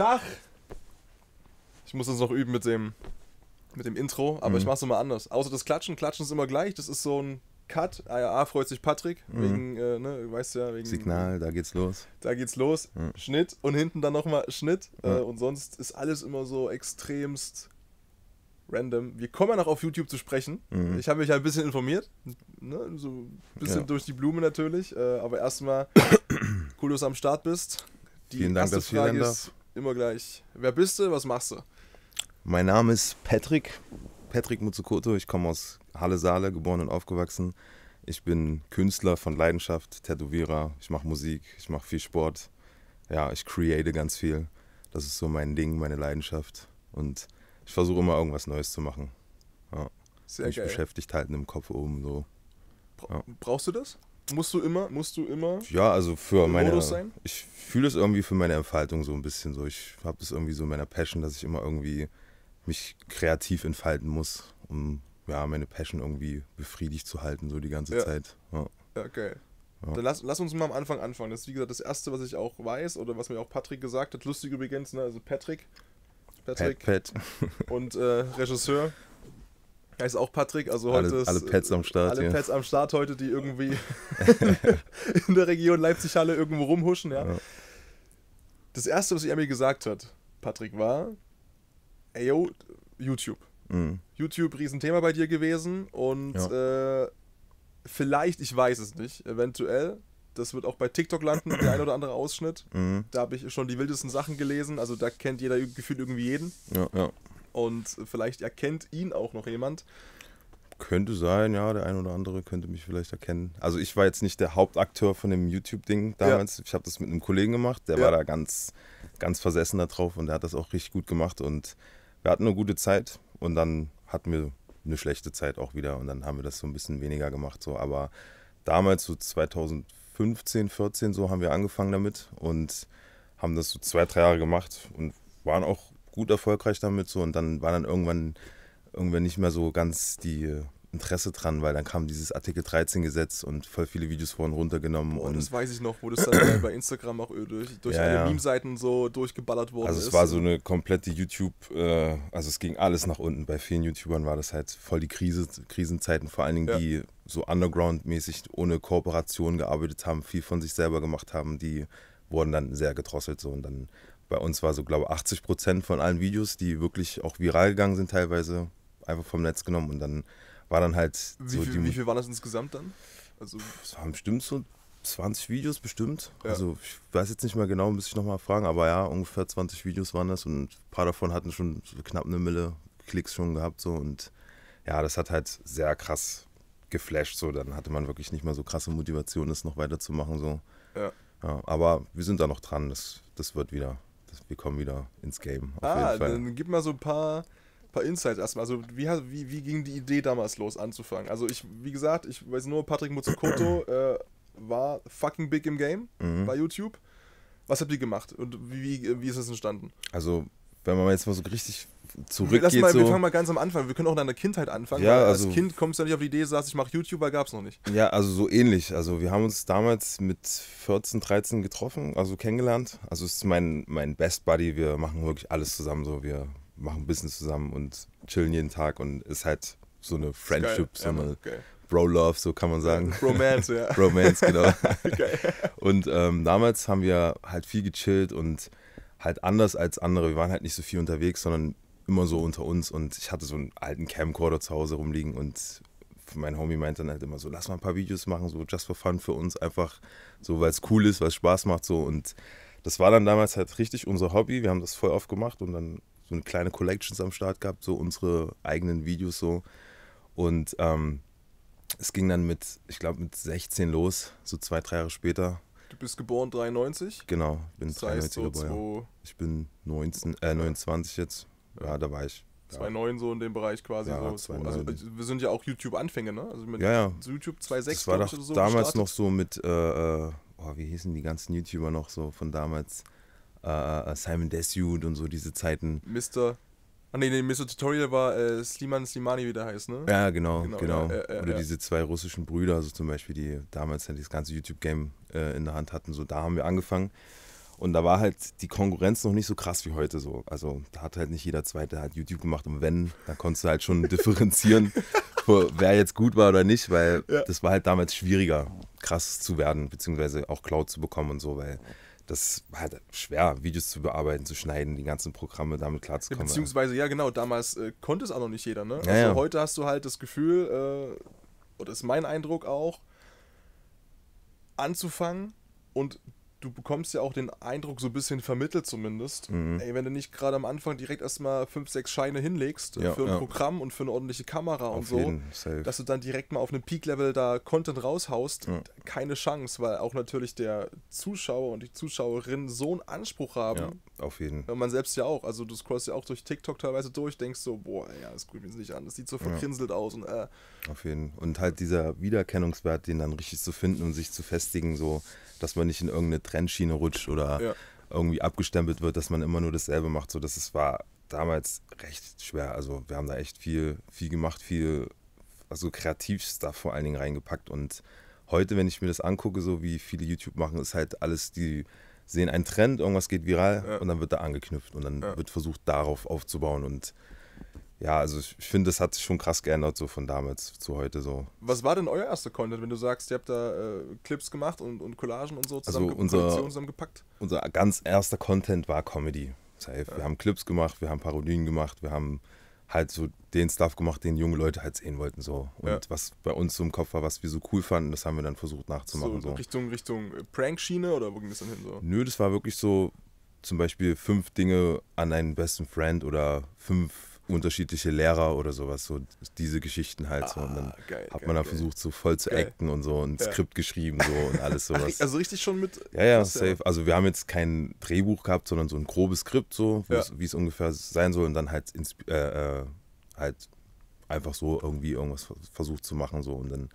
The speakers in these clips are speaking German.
Tag. Ich muss das noch üben mit dem, mit dem Intro, aber mhm. ich mach's immer anders. Außer das Klatschen. Klatschen ist immer gleich. Das ist so ein Cut. Ah A, freut sich Patrick. Mhm. Wegen, äh, ne, weißt ja, wegen. Signal, da geht's los. Da geht's los. Mhm. Schnitt und hinten dann nochmal Schnitt. Äh, und sonst ist alles immer so extremst random. Wir kommen ja noch auf YouTube zu sprechen. Mhm. Ich habe mich ein bisschen informiert. Ne? So ein bisschen ja. durch die Blume natürlich. Äh, aber erstmal cool, dass du am Start bist. Die Vielen Dank, dass du hier ist, immer gleich. Wer bist du? Was machst du? Mein Name ist Patrick. Patrick Mutsukoto. Ich komme aus Halle-Saale, geboren und aufgewachsen. Ich bin Künstler von Leidenschaft, Tätowierer. Ich mache Musik, ich mache viel Sport. Ja, ich create ganz viel. Das ist so mein Ding, meine Leidenschaft. Und ich versuche immer irgendwas Neues zu machen. Ja. Sehr Mich geil. beschäftigt halten im Kopf oben so. Ja. Brauchst du das? Musst du immer, musst du immer. Ja, also für meine. Modus sein? Ich fühle es irgendwie für meine Entfaltung so ein bisschen so. Ich habe es irgendwie so in meiner Passion, dass ich immer irgendwie mich kreativ entfalten muss, um ja, meine Passion irgendwie befriedigt zu halten, so die ganze ja. Zeit. Ja, ja geil. Ja. Dann lass, lass uns mal am Anfang anfangen. Das ist wie gesagt das Erste, was ich auch weiß oder was mir auch Patrick gesagt hat. Lustig übrigens, ne? also Patrick. Patrick. Pat, Pat. Und äh, Regisseur heißt auch Patrick. Also heute alle, ist, alle Pets äh, am Start. Alle hier. Pets am Start heute, die irgendwie in der Region Leipzig-Halle irgendwo rumhuschen. Ja. ja. Das erste, was er mir gesagt hat, Patrick, war: Ey, yo, YouTube. Mhm. YouTube, Riesenthema bei dir gewesen und ja. äh, vielleicht, ich weiß es nicht, eventuell, das wird auch bei TikTok landen, der ein oder andere Ausschnitt. Mhm. Da habe ich schon die wildesten Sachen gelesen. Also da kennt jeder gefühlt irgendwie jeden. Ja, ja. Und vielleicht erkennt ihn auch noch jemand. Könnte sein, ja, der ein oder andere könnte mich vielleicht erkennen. Also ich war jetzt nicht der Hauptakteur von dem YouTube-Ding damals. Ja. Ich habe das mit einem Kollegen gemacht, der ja. war da ganz, ganz versessen da drauf und der hat das auch richtig gut gemacht. Und wir hatten eine gute Zeit und dann hatten wir eine schlechte Zeit auch wieder und dann haben wir das so ein bisschen weniger gemacht. So. Aber damals, so 2015, 14, so haben wir angefangen damit und haben das so zwei, drei Jahre gemacht und waren auch gut erfolgreich damit so und dann war dann irgendwann irgendwann nicht mehr so ganz die äh, Interesse dran, weil dann kam dieses Artikel 13 Gesetz und voll viele Videos vorhin runtergenommen. Boah, und das weiß ich noch, wo das dann bei Instagram auch äh, durch, durch ja, alle ja. Meme-Seiten so durchgeballert worden ist. Also es ist. war so eine komplette YouTube, äh, also es ging alles nach unten. Bei vielen YouTubern war das halt voll die Krise, Krisenzeiten, vor allen Dingen ja. die so underground-mäßig ohne Kooperation gearbeitet haben, viel von sich selber gemacht haben, die wurden dann sehr gedrosselt so und dann bei uns war so, glaube ich, 80 Prozent von allen Videos, die wirklich auch viral gegangen sind, teilweise einfach vom Netz genommen. Und dann war dann halt wie so viel, die. Wie viel waren das insgesamt dann? Also es waren bestimmt so 20 Videos, bestimmt. Ja. Also ich weiß jetzt nicht mehr genau, müsste ich nochmal fragen, aber ja, ungefähr 20 Videos waren das und ein paar davon hatten schon so knapp eine Mille Klicks schon gehabt. So und ja, das hat halt sehr krass geflasht. So, dann hatte man wirklich nicht mehr so krasse Motivation, das noch weiterzumachen. So. Ja. ja aber wir sind da noch dran, das, das wird wieder wir kommen wieder ins Game. ah, dann gib mal so ein paar, paar Insights erstmal. Also, wie, wie, wie ging die Idee damals los anzufangen? Also, ich, wie gesagt, ich weiß nur, Patrick Mutsukoto äh, war fucking big im Game mhm. bei YouTube. Was habt ihr gemacht und wie, wie ist das entstanden? Also, wenn man jetzt mal so richtig zurückgeht. Lass mal, so. wir fangen mal ganz am Anfang. Wir können auch in deiner Kindheit anfangen. Ja, also, als Kind kommst du ja nicht auf die Idee, sagst, ich mache YouTuber, gab es noch nicht. Ja, also so ähnlich. Also wir haben uns damals mit 14, 13 getroffen, also kennengelernt. Also es ist mein, mein Best Buddy. Wir machen wirklich alles zusammen so. Wir machen Business zusammen und chillen jeden Tag und ist halt so eine Friendship, so eine ja, Bro-Love, so kann man sagen. Romance, ja. Romance, genau. Und ähm, damals haben wir halt viel gechillt und halt anders als andere. Wir waren halt nicht so viel unterwegs, sondern immer so unter uns und ich hatte so einen alten Camcorder zu Hause rumliegen und mein Homie meint dann halt immer so, lass mal ein paar Videos machen, so just for fun für uns, einfach so, weil es cool ist, weil es Spaß macht so und das war dann damals halt richtig unser Hobby, wir haben das voll oft gemacht und dann so eine kleine Collections am Start gehabt, so unsere eigenen Videos so und ähm, es ging dann mit, ich glaube mit 16 los, so zwei, drei Jahre später. Du bist geboren 93? Genau, bin das heißt 93 so geboren. Ich bin 19, äh, 29 jetzt, ja, da war ich. 2.9 ja. so in dem Bereich quasi. Ja, so. Also, also wir sind ja auch youtube anfänger ne? Also mit ja, ja. YouTube 2.6 Das war doch so damals gestartet. noch so mit, äh, äh, oh, wie hießen die ganzen YouTuber noch so von damals? Äh, äh, äh Simon Desjude und so diese Zeiten. Mr. Ah nee, nee, Mr. Tutorial war äh, Sliman Slimani, wie der heißt, ne? Ja, genau, genau. genau. Oder diese zwei russischen Brüder, also zum Beispiel, die damals halt das ganze YouTube-Game in der Hand hatten. So, da haben wir angefangen. Und da war halt die Konkurrenz noch nicht so krass wie heute so. Also da hat halt nicht jeder Zweite halt YouTube gemacht und wenn, da konntest du halt schon differenzieren, wer jetzt gut war oder nicht, weil ja. das war halt damals schwieriger, krass zu werden, beziehungsweise auch Cloud zu bekommen und so, weil das war halt schwer, Videos zu bearbeiten, zu schneiden, die ganzen Programme damit klarzukommen. Ja, beziehungsweise, ja genau, damals äh, konnte es auch noch nicht jeder, ne? Ja, also ja. heute hast du halt das Gefühl, äh, oder ist mein Eindruck auch, anzufangen und du bekommst ja auch den Eindruck so ein bisschen vermittelt zumindest, mhm. ey, wenn du nicht gerade am Anfang direkt erstmal fünf, sechs Scheine hinlegst ja, für ein ja. Programm und für eine ordentliche Kamera auf und so, dass du dann direkt mal auf einem Peak-Level da Content raushaust, ja. keine Chance, weil auch natürlich der Zuschauer und die Zuschauerin so einen Anspruch haben. auf jeden. Und man selbst ja auch, also du scrollst ja auch durch TikTok teilweise durch, denkst so, boah, ja, das guckt mir nicht an, das sieht so verkrinselt aus und äh. Auf jeden. Und halt dieser Wiedererkennungswert, den dann richtig zu finden und sich zu festigen, so, dass man nicht in irgendeine Trennschiene rutscht oder ja. irgendwie abgestempelt wird, dass man immer nur dasselbe macht. So, das ist, war damals recht schwer. Also wir haben da echt viel, viel gemacht, viel, also kreativ da vor allen Dingen reingepackt. Und heute, wenn ich mir das angucke, so wie viele YouTube machen, ist halt alles, die sehen einen Trend, irgendwas geht viral ja. und dann wird da angeknüpft und dann ja. wird versucht, darauf aufzubauen und ja, also ich finde, das hat sich schon krass geändert, so von damals zu heute so. Was war denn euer erster Content, wenn du sagst, ihr habt da äh, Clips gemacht und, und Collagen und so also zusammengepackt? also unser, Unser ganz erster Content war Comedy. Safe. Ja. Wir haben Clips gemacht, wir haben Parodien gemacht, wir haben halt so den Stuff gemacht, den junge Leute halt sehen wollten so. Und ja. was bei uns so im Kopf war, was wir so cool fanden, das haben wir dann versucht nachzumachen. So, so. Richtung, Richtung äh, Prank-Schiene oder wo ging das dann hin so? Nö, das war wirklich so zum Beispiel fünf Dinge an einen besten Friend oder fünf unterschiedliche Lehrer oder sowas, so diese Geschichten halt ah, so. Und dann ah, geil, hat man geil, da versucht, so voll zu geil. acten und so ein ja. Skript geschrieben so und alles sowas. Ach, also richtig schon mit. Ja, ja, safe. Ja. Also wir haben jetzt kein Drehbuch gehabt, sondern so ein grobes Skript, so, ja. wie es ungefähr sein soll und dann halt, äh, äh, halt einfach so irgendwie irgendwas versucht zu machen. so Und dann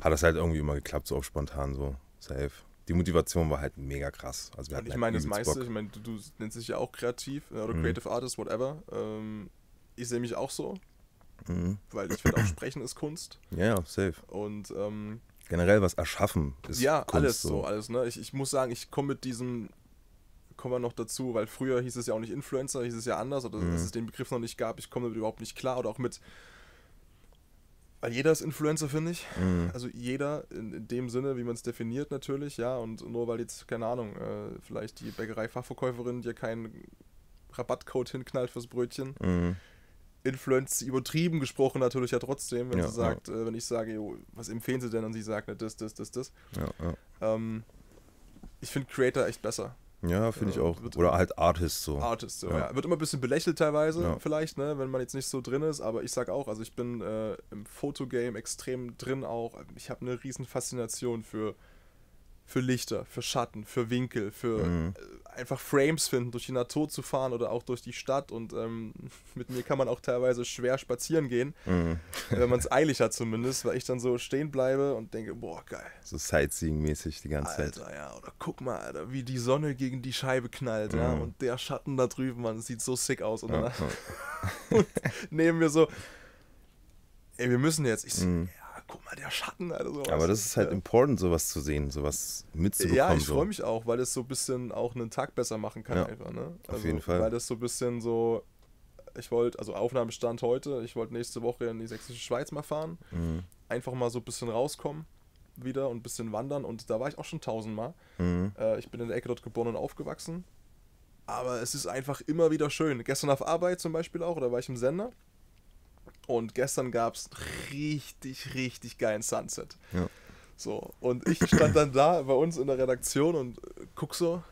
hat das halt irgendwie immer geklappt, so auf spontan, so safe die Motivation war halt mega krass. Also wir hatten ich halt meine, das meiste, Bock. ich meine, du, du, nennst dich ja auch kreativ ne, oder mhm. Creative Artist, whatever. Ähm, ich sehe mich auch so. Mhm. Weil ich finde auch Sprechen ist Kunst. Ja, ja safe. Und ähm, generell was erschaffen ist Ja, Kunst, alles so, so alles. Ne? Ich, ich muss sagen, ich komme mit diesem, kommen wir noch dazu, weil früher hieß es ja auch nicht Influencer, hieß es ja anders, oder mhm. dass es den Begriff noch nicht gab. Ich komme damit überhaupt nicht klar. Oder auch mit, weil jeder ist Influencer, finde ich. Mhm. Also jeder in, in, dem Sinne, wie man es definiert natürlich, ja. Und nur weil jetzt, keine Ahnung, äh, vielleicht die Bäckerei-Fachverkäuferin dir keinen Rabattcode hinknallt fürs Brötchen, mhm. Influence übertrieben gesprochen natürlich ja trotzdem, wenn ja, sie sagt, ja. äh, wenn ich sage, jo, was empfehlen sie denn? Und sie sagt, ne, das, das, das, das. Ja, ähm, ich finde Creator echt besser. Ja, finde ich auch. Oder halt Artist so. Artist, so, ja. Wird immer ein bisschen belächelt teilweise, vielleicht, ne, wenn man jetzt nicht so drin ist, aber ich sag auch, also ich bin äh, im Fotogame extrem drin auch. Ich habe eine riesen Faszination für für Lichter, für Schatten, für Winkel, für mhm. äh, einfach Frames finden, durch die Natur zu fahren oder auch durch die Stadt. Und ähm, mit mir kann man auch teilweise schwer spazieren gehen, mhm. Äh, wenn man es eilig hat zumindest, weil ich dann so stehen bleibe und denke, boah, geil. So Sightseeing-mäßig die ganze Alter, Zeit. ja. Oder guck mal, Alter, wie die Sonne gegen die Scheibe knallt, mhm. ja. Und der Schatten da drüben, man, sieht so sick aus. Und, ja, und neben mir so, ey, wir müssen jetzt. Ich so, mhm. ja, guck mal, der Schatten. Also Aber das ist halt ja. important, sowas zu sehen, sowas mitzubekommen. Ja, ich so. freue mich auch, weil das so ein bisschen auch einen Tag besser machen kann. Ja, einfach, ne? also, auf jeden Fall. Weil das so ein bisschen so, ich wollte, also Aufnahmestand heute, ich wollte nächste Woche in die Sächsische Schweiz mal fahren. Mhm. Einfach mal so ein bisschen rauskommen wieder und ein bisschen wandern und da war ich auch schon tausendmal. Mhm. Äh, ich bin in der Ecke dort geboren und aufgewachsen. Aber es ist einfach immer wieder schön. Gestern auf Arbeit zum Beispiel auch, oder war ich im Sender und gestern gab es richtig, richtig geilen Sunset. Ja. So, und ich stand dann da bei uns in der Redaktion und äh, guck so.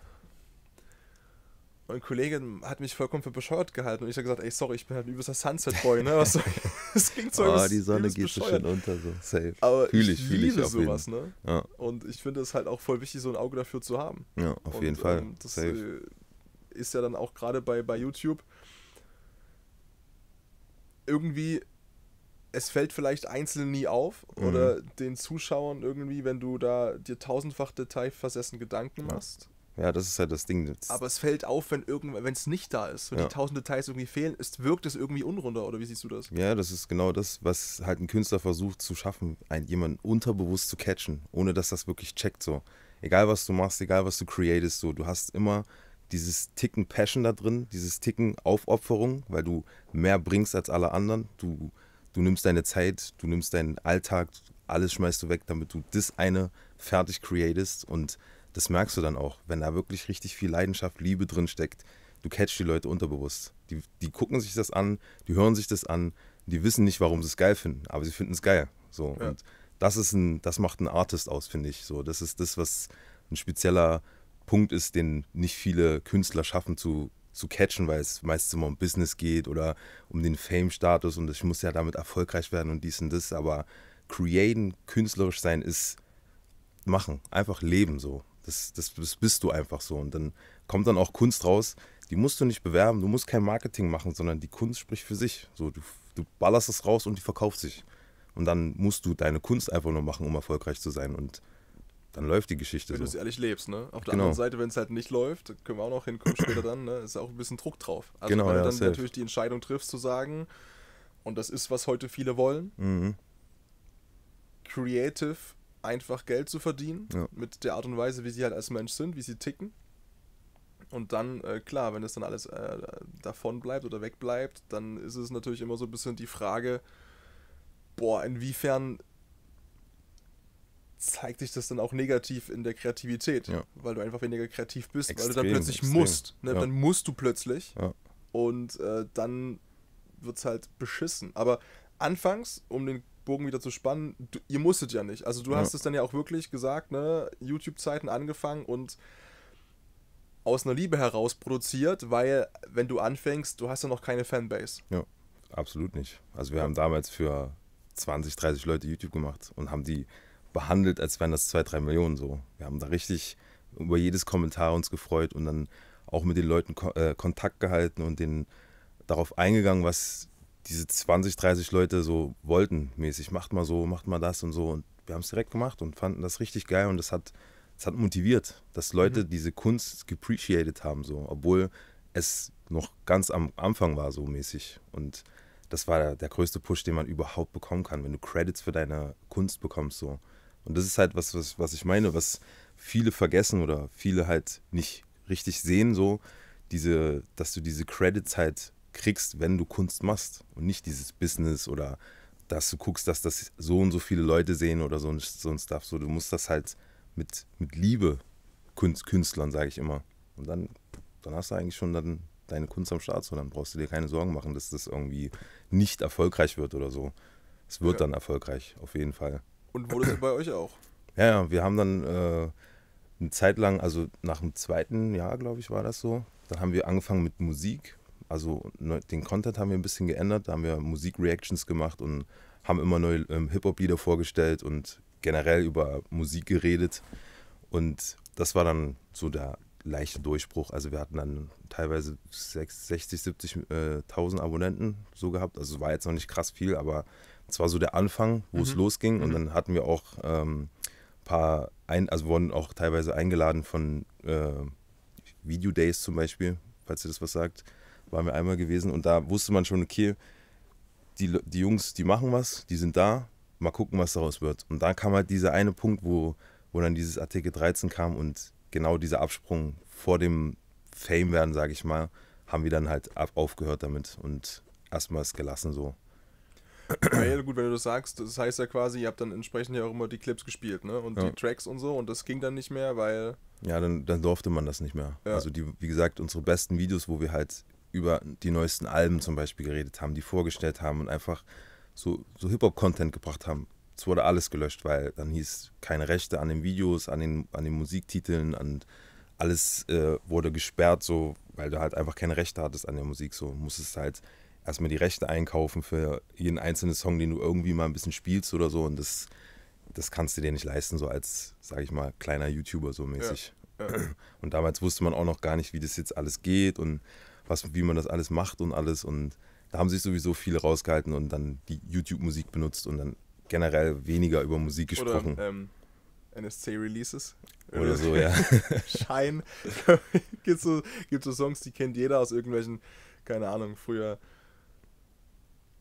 Und ein Kollege hat mich vollkommen für bescheuert gehalten. Und ich habe gesagt, ey, sorry, ich bin halt ein übelster Sunset-Boy, ne? Was soll ich? Das klingt so Ah, oh, die Sonne geht so schön unter, so safe. Aber fühl ich, ich fühl liebe ich sowas, jeden. ne? Ja. Und ich finde es halt auch voll wichtig, so ein Auge dafür zu haben. Ja, auf und, jeden Fall. Ähm, das safe. Äh, ist ja dann auch gerade bei, bei YouTube irgendwie, es fällt vielleicht einzeln nie auf mhm. oder den Zuschauern irgendwie, wenn du da dir tausendfach detailversessen Gedanken machst. Ja, das ist halt das Ding. Das Aber es fällt auf, wenn es nicht da ist und ja. die tausend Details irgendwie fehlen, ist, wirkt es irgendwie unrunder, oder wie siehst du das? Ja, das ist genau das, was halt ein Künstler versucht zu schaffen, einen, jemanden unterbewusst zu catchen, ohne dass das wirklich checkt so. Egal was du machst, egal was du createst, so, du hast immer dieses Ticken Passion da drin, dieses Ticken Aufopferung, weil du mehr bringst als alle anderen. Du, du nimmst deine Zeit, du nimmst deinen Alltag, alles schmeißt du weg, damit du das eine fertig createst. Und das merkst du dann auch, wenn da wirklich richtig viel Leidenschaft, Liebe drin steckt. Du catchst die Leute unterbewusst. Die, die gucken sich das an, die hören sich das an, die wissen nicht, warum sie es geil finden, aber sie finden es geil. So. Ja. Und das ist ein, das macht einen Artist aus, finde ich. So, das ist das, was ein spezieller Punkt ist, den nicht viele Künstler schaffen zu, zu catchen, weil es meistens immer um Business geht oder um den Fame-Status und ich muss ja damit erfolgreich werden und dies und das. Aber createn, künstlerisch sein ist machen, einfach leben so. Das, das, das bist du einfach so. Und dann kommt dann auch Kunst raus, die musst du nicht bewerben, du musst kein Marketing machen, sondern die Kunst spricht für sich. So, du, du ballerst es raus und die verkauft sich. Und dann musst du deine Kunst einfach nur machen, um erfolgreich zu sein. Und dann läuft die Geschichte wenn so. Wenn du es ehrlich lebst, ne? Auf der genau. anderen Seite, wenn es halt nicht läuft, können wir auch noch hinkommen später dann, ne? Ist auch ein bisschen Druck drauf. Also genau, wenn ja, du dann safe. natürlich die Entscheidung triffst zu sagen, und das ist, was heute viele wollen, mhm. creative einfach Geld zu verdienen, ja. mit der Art und Weise, wie sie halt als Mensch sind, wie sie ticken. Und dann, äh, klar, wenn das dann alles äh, davon bleibt oder wegbleibt, dann ist es natürlich immer so ein bisschen die Frage, boah, inwiefern zeigt sich das dann auch negativ in der Kreativität, ja. weil du einfach weniger kreativ bist, extrem, weil du dann plötzlich extrem. musst. Ne? Ja. Dann musst du plötzlich. Ja. Und äh, dann wird es halt beschissen. Aber anfangs, um den Bogen wieder zu spannen, du, ihr musstet ja nicht. Also du hast es dann ja auch wirklich gesagt, ne? YouTube-Zeiten angefangen und aus einer Liebe heraus produziert, weil wenn du anfängst, du hast ja noch keine Fanbase. Ja, absolut nicht. Also wir haben damals für 20, 30 Leute YouTube gemacht und haben die behandelt, als wären das zwei, drei Millionen so. Wir haben da richtig über jedes Kommentar uns gefreut und dann auch mit den Leuten ko äh, Kontakt gehalten und den darauf eingegangen, was diese 20, 30 Leute so wollten, mäßig, macht mal so, macht mal das und so. Und wir haben es direkt gemacht und fanden das richtig geil und das hat, das hat motiviert, dass Leute mhm. diese Kunst gepreciated haben, so, obwohl es noch ganz am Anfang war, so mäßig. Und das war der, der größte Push, den man überhaupt bekommen kann, wenn du Credits für deine Kunst bekommst, so. Und das ist halt was, was, was ich meine, was viele vergessen oder viele halt nicht richtig sehen, so, diese, dass du diese Credits halt kriegst, wenn du Kunst machst und nicht dieses Business oder dass du guckst, dass das so und so viele Leute sehen oder so und so ein Stuff. So, du musst das halt mit, mit Liebe Kunst, Künstlern, sage ich immer. Und dann, dann hast du eigentlich schon dann deine Kunst am Start, so dann brauchst du dir keine Sorgen machen, dass das irgendwie nicht erfolgreich wird oder so. Es wird ja. dann erfolgreich, auf jeden Fall. Und wurde es bei euch auch? Ja, ja, wir haben dann äh, eine Zeit lang, also nach dem zweiten Jahr, glaube ich, war das so, da haben wir angefangen mit Musik. Also ne, den Content haben wir ein bisschen geändert, da haben wir Musik-Reactions gemacht und haben immer neue ähm, Hip-Hop-Lieder vorgestellt und generell über Musik geredet. Und das war dann so der leichte Durchbruch. Also wir hatten dann teilweise 60, 70.000 äh, Abonnenten so gehabt. Also war jetzt noch nicht krass viel, aber es war so der Anfang, wo mhm. es losging. Mhm. Und dann hatten wir auch ähm, paar, ein, also wurden auch teilweise eingeladen von äh, Video Days zum Beispiel, falls ihr das was sagt, waren wir einmal gewesen. Und da wusste man schon, okay, die, die Jungs, die machen was, die sind da, mal gucken, was daraus wird. Und dann kam halt dieser eine Punkt, wo, wo dann dieses Artikel 13 kam und genau dieser Absprung vor dem Fame werden, sage ich mal, haben wir dann halt aufgehört damit und erstmal es gelassen so ja, gut, wenn du das sagst, das heißt ja quasi, ihr habt dann entsprechend ja auch immer die Clips gespielt, ne? Und ja. die Tracks und so und das ging dann nicht mehr, weil. Ja, dann, dann durfte man das nicht mehr. Ja. Also die, wie gesagt, unsere besten Videos, wo wir halt über die neuesten Alben zum Beispiel geredet haben, die vorgestellt haben und einfach so, so Hip-Hop-Content gebracht haben. Es wurde alles gelöscht, weil dann hieß keine Rechte an den Videos, an den, an den Musiktiteln, an alles äh, wurde gesperrt, so, weil du halt einfach keine Rechte hattest an der Musik. So musstest halt erstmal die Rechte einkaufen für jeden einzelnen Song, den du irgendwie mal ein bisschen spielst oder so. Und das, das kannst du dir nicht leisten, so als, sage ich mal, kleiner YouTuber so mäßig. Ja, ja. Und damals wusste man auch noch gar nicht, wie das jetzt alles geht und was, wie man das alles macht und alles. Und da haben sich sowieso viele rausgehalten und dann die YouTube-Musik benutzt und dann generell weniger über Musik gesprochen. Oder, ähm, NSC-Releases. Oder so, ja. Schein. gibt so, gibt so Songs, die kennt jeder aus irgendwelchen, keine Ahnung, früher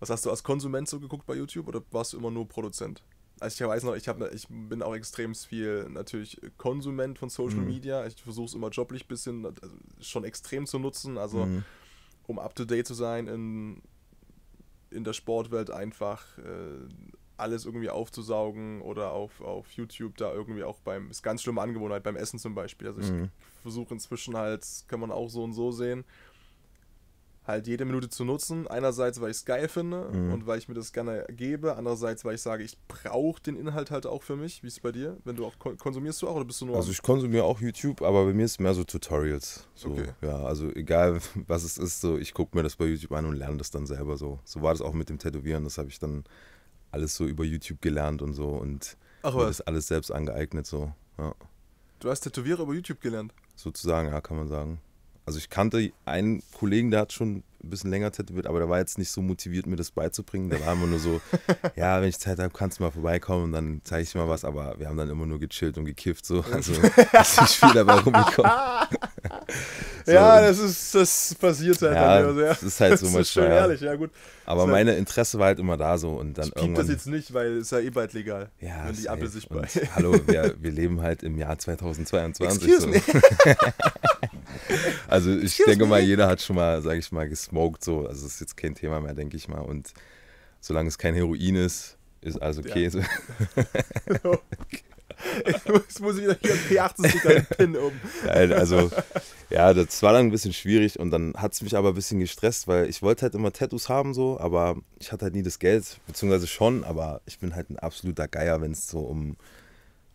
was hast du als Konsument so geguckt bei YouTube oder warst du immer nur Produzent? Also ich weiß noch, ich, hab, ich bin auch extrem viel natürlich Konsument von Social mhm. Media. Ich versuche es immer joblich ein bisschen also schon extrem zu nutzen, also mhm. um up-to-date zu sein in, in der Sportwelt einfach. Äh, alles irgendwie aufzusaugen oder auf, auf YouTube da irgendwie auch beim, ist ganz schlimme Angewohnheit, beim Essen zum Beispiel. Also ich mhm. versuche inzwischen halt, kann man auch so und so sehen, halt jede Minute zu nutzen. Einerseits, weil ich es geil finde mhm. und weil ich mir das gerne gebe. Andererseits, weil ich sage, ich brauche den Inhalt halt auch für mich. Wie ist es bei dir? Wenn du auch konsumierst du auch oder bist du nur? Also ich konsumiere auch YouTube, aber bei mir ist es mehr so Tutorials. So, okay. Ja, also egal was es ist, so ich gucke mir das bei YouTube an und lerne das dann selber so. So war das auch mit dem Tätowieren. Das habe ich dann alles so über YouTube gelernt und so und Ach, mir das alles selbst angeeignet so. Ja. Du hast Tätowierer über YouTube gelernt? Sozusagen, ja, kann man sagen. Also ich kannte einen Kollegen, der hat schon ein bisschen länger tätowiert, aber der war jetzt nicht so motiviert, mir das beizubringen. Der war immer nur so, ja, wenn ich Zeit habe, kannst du mal vorbeikommen und dann zeige ich dir mal was. Aber wir haben dann immer nur gechillt und gekifft, so. Also ist nicht viel dabei rumgekommen. so. Ja, das ist, das passiert halt. Ja, also, ja. das ist halt so mal schön. Ist ehrlich, ja. gut. Aber meine halt- Interesse war halt immer da so und dann ich irgendwann. das jetzt nicht, weil es ja eh bald legal. Ja, wenn die Apple sich bei. Hallo, wir, wir, leben halt im Jahr 2022. Excuse so. me. Also ich Excuse denke me. mal, jeder hat schon mal, sage ich mal, gesmoked so. Also das ist jetzt kein Thema mehr, denke ich mal. Und solange es kein Heroin ist, ist alles okay. Ja. Jetzt muss ich wieder hier P80 seinen Pin um. Nein, also, ja, das war dann ein bisschen schwierig und dann hat es mich aber ein bisschen gestresst, weil ich wollte halt immer Tattoos haben, so, aber ich hatte halt nie das Geld, beziehungsweise schon, aber ich bin halt ein absoluter Geier, wenn es so um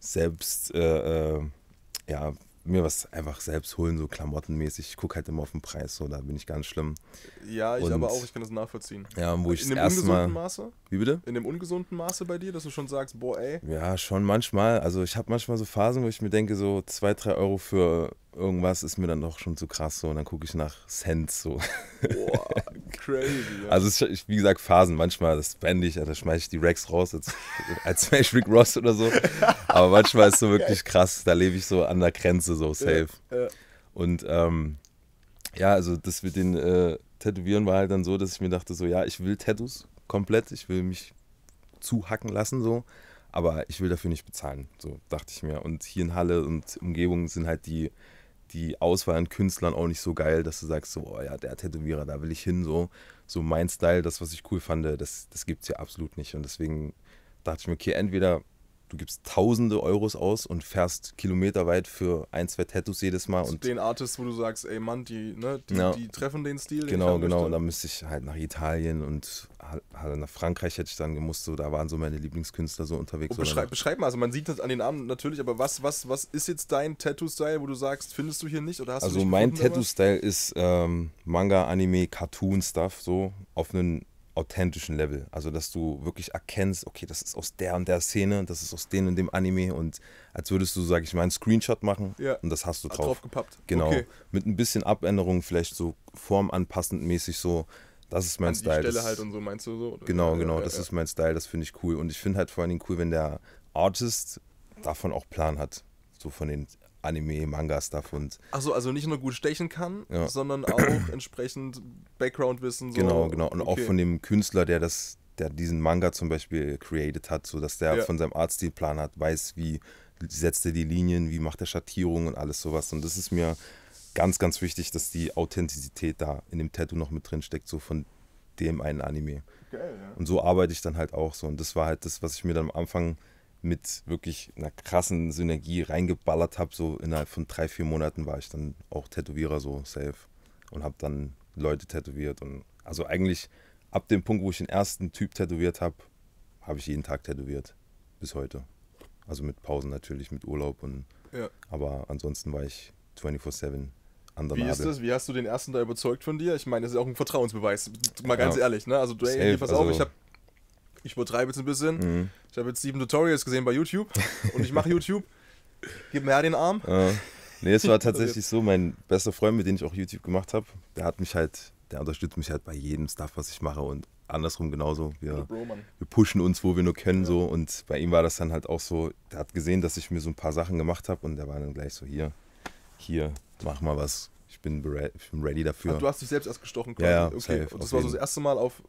selbst, äh, äh, ja, mir was einfach selbst holen, so klamottenmäßig. Ich gucke halt immer auf den Preis, so da bin ich ganz schlimm. Ja, ich und, aber auch, ich kann das nachvollziehen. Ja, wo ich In dem ungesunden mal, Maße? Wie bitte? In dem ungesunden Maße bei dir, dass du schon sagst, boah, ey. Ja, schon manchmal. Also ich habe manchmal so Phasen, wo ich mir denke, so zwei, drei Euro für irgendwas ist mir dann doch schon zu krass so und dann gucke ich nach Cent so. Boah. Crazy. Ja. Also, ist, wie gesagt, Phasen. Manchmal, das bände ich, da schmeiße ich die Rex raus, als, als wäre Rick Ross oder so. Aber manchmal ist so wirklich Geil. krass, da lebe ich so an der Grenze, so safe. Ja, ja. Und ähm, ja, also, das mit den äh, Tätowieren war halt dann so, dass ich mir dachte, so, ja, ich will Tattoos komplett, ich will mich zuhacken lassen, so. Aber ich will dafür nicht bezahlen, so dachte ich mir. Und hier in Halle und Umgebung sind halt die die Auswahl an Künstlern auch nicht so geil, dass du sagst, so, oh ja, der Tätowierer, da will ich hin, so. So mein Style, das, was ich cool fand, das, das gibt es ja absolut nicht. Und deswegen dachte ich mir, okay, entweder du gibst tausende Euros aus und fährst kilometerweit für ein, zwei Tattoos jedes Mal. Zu und den Artist, wo du sagst, ey Mann, die, ne, die, ja. die treffen den Stil. Genau, den genau. Möchte. Und dann müsste ich halt nach Italien und halt nach Frankreich hätte ich dann gemusst. So, da waren so meine Lieblingskünstler so unterwegs. Oh, beschreib, beschreib mal, also man sieht das an den Armen natürlich, aber was, was, was ist jetzt dein Tattoo-Style, wo du sagst, findest du hier nicht oder hast Also mein Tattoo-Style ist ähm, Manga, Anime, Cartoon-Stuff, so auf einen authentischen Level. Also, dass du wirklich erkennst, okay, das ist aus der und der Szene, das ist aus dem und dem Anime und als würdest du, sage ich mal, einen Screenshot machen ja. und das hast du drauf. gepappt. Genau. Okay. Mit ein bisschen Abänderungen, vielleicht so formanpassend mäßig so. Das ist mein An Style. Die Stelle halt und so meinst du so? Oder? Genau, genau, ja, genau, ja, das ist mein Style, das finde ich cool. Und ich finde halt vor allen Dingen cool, wenn der Artist davon auch Plan hat. So von den Anime, Manga-Stuff und. Achso, also nicht nur gut stechen kann, ja. sondern auch entsprechend Background-Wissen. So. Genau, genau. Und okay. auch von dem Künstler, der das, der diesen Manga zum Beispiel created hat, sodass der ja. von seinem Artstil Plan hat, weiß, wie setzt er die Linien, wie macht er Schattierungen und alles sowas. Und das ist mir ganz, ganz wichtig, dass die Authentizität da in dem Tattoo noch mit drin steckt, so von dem einen Anime. Geil, ja. Und so arbeite ich dann halt auch so. Und das war halt das, was ich mir dann am Anfang mit wirklich einer krassen Synergie reingeballert habe. So innerhalb von drei, vier Monaten war ich dann auch Tätowierer so safe und habe dann Leute tätowiert. Und also eigentlich ab dem Punkt, wo ich den ersten Typ tätowiert habe, habe ich jeden Tag tätowiert. Bis heute. Also mit Pausen natürlich, mit Urlaub und ja. aber ansonsten war ich 24-7 an der Wie Nadel. ist das? Wie hast du den ersten da überzeugt von dir? Ich meine, das ist auch ein Vertrauensbeweis. Mal ganz ja. ehrlich, ne? Also du, ey, pass also, auf, ich habe ich übertreibe jetzt ein bisschen. Mhm. Ich habe jetzt sieben Tutorials gesehen bei YouTube und ich mache YouTube. Gib mir her den Arm. Ja. Nee, es war tatsächlich so, mein bester Freund, mit dem ich auch YouTube gemacht habe, der hat mich halt, der unterstützt mich halt bei jedem Stuff, was ich mache und andersrum genauso. Wir, wir pushen uns, wo wir nur können ja. so und bei ihm war das dann halt auch so, der hat gesehen, dass ich mir so ein paar Sachen gemacht habe und der war dann gleich so, hier, hier, mach mal was, ich bin, ich bin ready dafür. Ach, du hast dich selbst erst gestochen quasi. Ja, ja okay. Safe, und das war so das erste Mal auf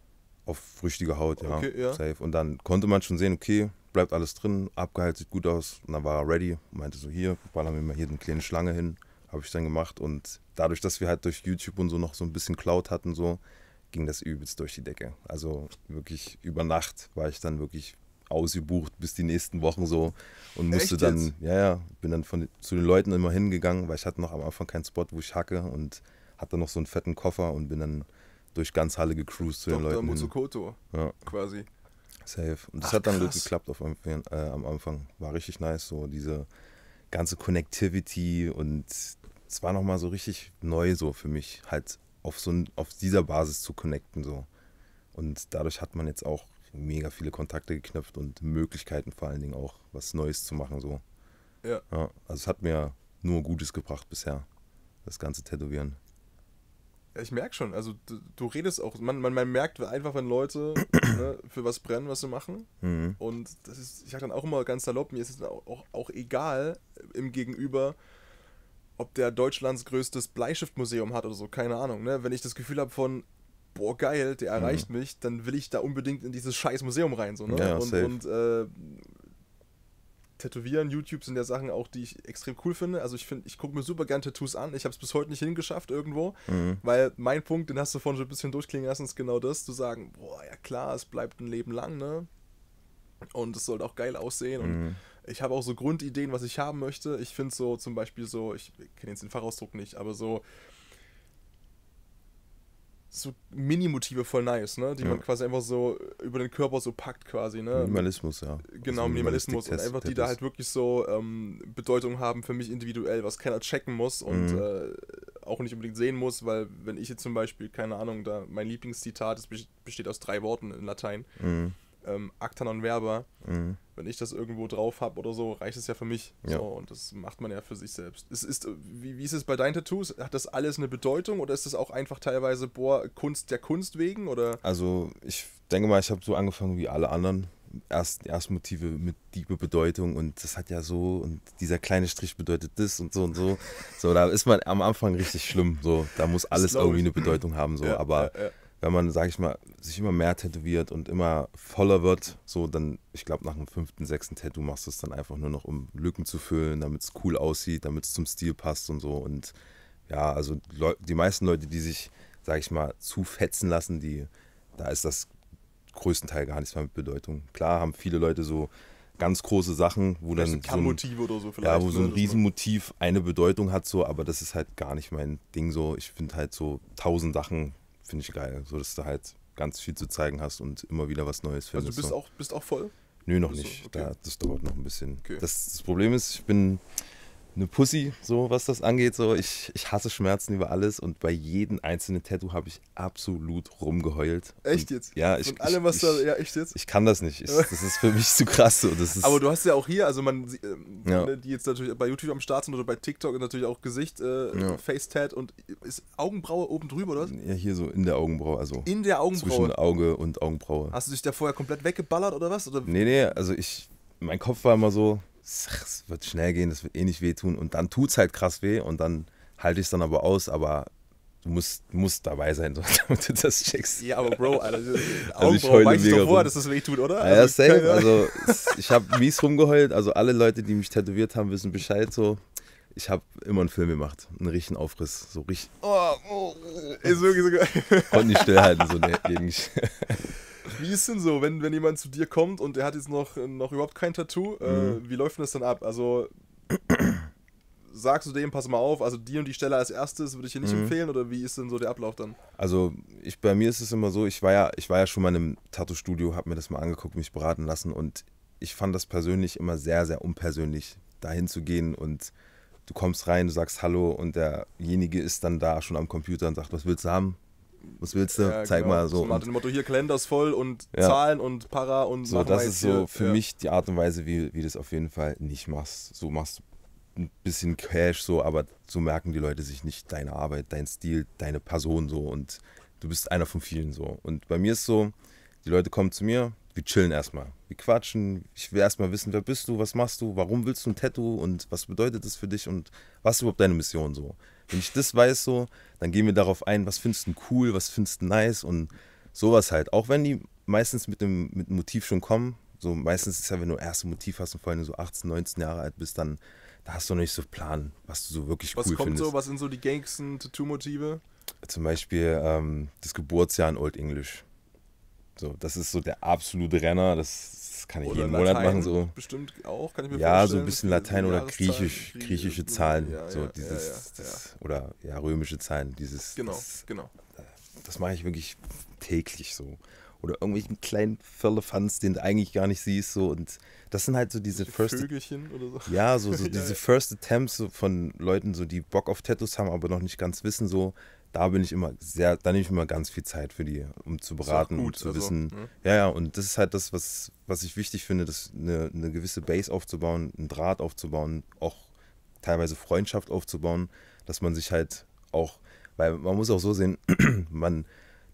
auf früchtige Haut, ja, okay, ja. Safe. Und dann konnte man schon sehen, okay, bleibt alles drin, abgeheilt, sieht gut aus. Und dann war er ready meinte so, hier, ballern wir mal hier eine kleine Schlange hin. Habe ich dann gemacht. Und dadurch, dass wir halt durch YouTube und so noch so ein bisschen Cloud hatten, so, ging das übelst durch die Decke. Also wirklich über Nacht war ich dann wirklich ausgebucht bis die nächsten Wochen so und musste Echt dann, jetzt? ja, ja, bin dann von, zu den Leuten immer hingegangen, weil ich hatte noch am Anfang keinen Spot, wo ich hacke und hatte noch so einen fetten Koffer und bin dann durch ganz Halle gecruised zu den Leuten. Dr. Mutsukoto, ja. quasi. Safe. Und das Ach, hat dann krass. geklappt auf, äh, am Anfang. War richtig nice, so diese ganze Connectivity und es war nochmal so richtig neu so für mich, halt auf, so auf dieser Basis zu connecten so. Und dadurch hat man jetzt auch mega viele Kontakte geknüpft und Möglichkeiten vor allen Dingen auch, was Neues zu machen so. Ja. ja also es hat mir nur Gutes gebracht bisher, das ganze Tätowieren. Ja, ich merke schon. Also du, du, redest auch. Man, man, man merkt einfach, wenn Leute ne, für was brennen, was sie machen. Mhm. Und das ist, ich sage dann auch immer ganz salopp, mir ist es auch, auch, auch egal im Gegenüber, ob der Deutschlands größtes Bleistiftmuseum hat oder so, keine Ahnung. Ne? Wenn ich das Gefühl habe von, boah, geil, der mhm. erreicht mhm. mich, dann will ich da unbedingt in dieses scheiß Museum rein. So, ne? Ja, und, und äh, Tätowieren, YouTube sind ja Sachen auch, die ich extrem cool finde. Also ich finde, ich gucke mir super gerne Tattoos an. Ich habe es bis heute nicht hingeschafft irgendwo, mhm. weil mein Punkt, den hast du vorhin schon ein bisschen durchklingen lassen, ist genau das, zu sagen, boah, ja klar, es bleibt ein Leben lang, ne? Und es sollte auch geil aussehen. Mhm. Und ich habe auch so Grundideen, was ich haben möchte. Ich finde so zum Beispiel so, ich kenne jetzt den Fachausdruck nicht, aber so, so Minimotive voll nice, ne? Die ja. man quasi einfach so über den Körper so packt quasi, ne? Minimalismus, ja. Genau, also Minimalismus. Und einfach die da halt wirklich so ähm, Bedeutung haben für mich individuell, was keiner checken muss und mhm. äh, auch nicht unbedingt sehen muss, weil wenn ich jetzt zum Beispiel, keine Ahnung, da mein Lieblingszitat, das besteht aus drei Worten in Latein. Mhm ähm, Actanon Werber, mhm. wenn ich das irgendwo drauf habe oder so, reicht es ja für mich. Ja. So, und das macht man ja für sich selbst. Es ist, wie, wie ist es bei deinen Tattoos? Hat das alles eine Bedeutung oder ist das auch einfach teilweise, boah, Kunst der Kunst wegen? Oder? Also ich denke mal, ich habe so angefangen wie alle anderen. Erst, erst Motive mit tiefe Bedeutung und das hat ja so und dieser kleine Strich bedeutet das und so und so. So, da ist man am Anfang richtig schlimm. So, da muss alles irgendwie eine Bedeutung haben. So, ja, aber ja, wenn man, sage ich mal, sich immer mehr tätowiert und immer voller wird, so dann, ich glaube, nach einem fünften, sechsten Tattoo machst du es dann einfach nur noch, um Lücken zu füllen, damit es cool aussieht, damit es zum Stil passt und so. Und ja, also die meisten Leute, die sich, sage ich mal, zu fetzen lassen, die, da ist das größtenteils gar nichts mehr mit Bedeutung. Klar haben viele Leute so ganz große Sachen, wo vielleicht dann so ein, oder so vielleicht, ja, wo so ne, ein Riesenmotiv eine Bedeutung hat so, aber das ist halt gar nicht mein Ding so. Ich finde halt so tausend Sachen finde ich geil. So, dass du halt ganz viel zu zeigen hast und immer wieder was Neues findest. Also bist, so. auch, bist auch voll? Nö, noch bist also, nicht. Okay. Da, das dauert noch ein bisschen. Okay. Das, das Problem ist, ich bin eine Pussy, so was das angeht. So, ich, ich hasse Schmerzen über alles und bei jedem einzelnen Tattoo habe ich absolut rumgeheult. Echt jetzt? Und, ja, ich. und alle, was ich, da, ja, echt jetzt? Ich kann das nicht. Ich, das ist für mich zu krass. So. Das ist, Aber du hast ja auch hier, also man, äh, ja. Ne, die jetzt natürlich bei YouTube am Start sind oder bei TikTok natürlich auch Gesicht, äh, ja. Face-Tat und ist Augenbraue oben drüber, oder Ja, hier so in der Augenbraue, also. In der Augenbraue? Zwischen Auge und Augenbraue. Hast du dich da vorher komplett weggeballert oder was? Oder? Nee, nee, also ich mein Kopf war immer so, es wird schnell gehen, es wird eh nicht wehtun. Und dann tut es halt krass weh und dann halte ich es dann aber aus, aber du musst, musst dabei sein, damit du das checkst. Ja, aber Bro, Alter, also, also ich heule mega doch rum. vor, dass das weh tut, oder? Ja, also, safe. Also ich habe mies rumgeheult, also alle Leute, die mich tätowiert haben, wissen Bescheid so. Ich habe immer einen Film gemacht, einen richtigen Aufriss, so richtig. Oh, oh, oh, ist wirklich so geil. Konnte nicht stillhalten, so nee, nicht. Wie ist denn so, wenn, wenn jemand zu dir kommt und er hat jetzt noch, noch überhaupt kein Tattoo, äh, mhm. äh, wie läuft denn das dann ab? Also sagst du dem, pass mal auf, also die und die Stelle als erstes würde ich dir nicht mhm. empfehlen oder wie ist denn so der Ablauf dann? Also ich, bei mir ist es immer so, ich war ja, ich war ja schon mal in einem Tattoo-Studio, habe mir das mal angeguckt, mich beraten lassen und ich fand das persönlich immer sehr, sehr unpersönlich, dahin zu gehen und du kommst rein, du sagst Hallo und derjenige ist dann da schon am Computer und sagt, was willst du haben? was willst du? Ja, Zeig genau. mal so. so nach dem Motto, hier Kalenders voll und ja. Zahlen und Para und So, das ist so für ja. mich die Art und Weise, wie, wie du das auf jeden Fall nicht machst. So machst du ein bisschen Cash, so, aber so merken die Leute sich nicht deine Arbeit, dein Stil, deine Person so und du bist einer von vielen so. Und bei mir ist so, die Leute kommen zu mir, wir chillen erstmal. Wir quatschen. Ich will erstmal wissen, wer bist du, was machst du, warum willst du ein Tattoo und was bedeutet das für dich und was ist überhaupt deine Mission so. Wenn ich das weiß, so, dann gehen wir darauf ein, was findest du cool, was findest du nice und sowas halt. Auch wenn die meistens mit dem, mit dem Motiv schon kommen, so meistens ist ja, wenn du erst ein Motiv hast und vor allem so 18, 19 Jahre alt bist, dann da hast du noch nicht so Plan, was du so wirklich was cool findest. Was kommt so, was sind so die gängigsten Tattoo-Motive? Zum Beispiel ähm, das Geburtsjahr in Old English. So, das ist so der absolute Renner, das kann ich oder jeden Latein Monat machen. So. Bestimmt auch, kann ich mir ja, vorstellen. Ja, so ein bisschen Latein oder Griechisch, griechische Zahlen. Ja, so ja, dieses, das, Oder ja, römische Zahlen. Dieses, genau, das, genau. Das mache ich wirklich täglich so. Oder irgendwelchen kleinen Firlefanz, den du eigentlich gar nicht siehst. So. Und das sind halt so diese die First. Vögelchen oder so. Ja, so, so diese First Attempts so von Leuten, so, die Bock auf Tattoos haben, aber noch nicht ganz wissen, so da bin ich immer sehr, da nehme ich immer ganz viel Zeit für die, um zu beraten, gut, um zu also, wissen. Ne? Ja, ja, und das ist halt das, was, was ich wichtig finde, dass eine, eine gewisse Base aufzubauen, einen Draht aufzubauen, auch teilweise Freundschaft aufzubauen, dass man sich halt auch, weil man muss auch so sehen, man,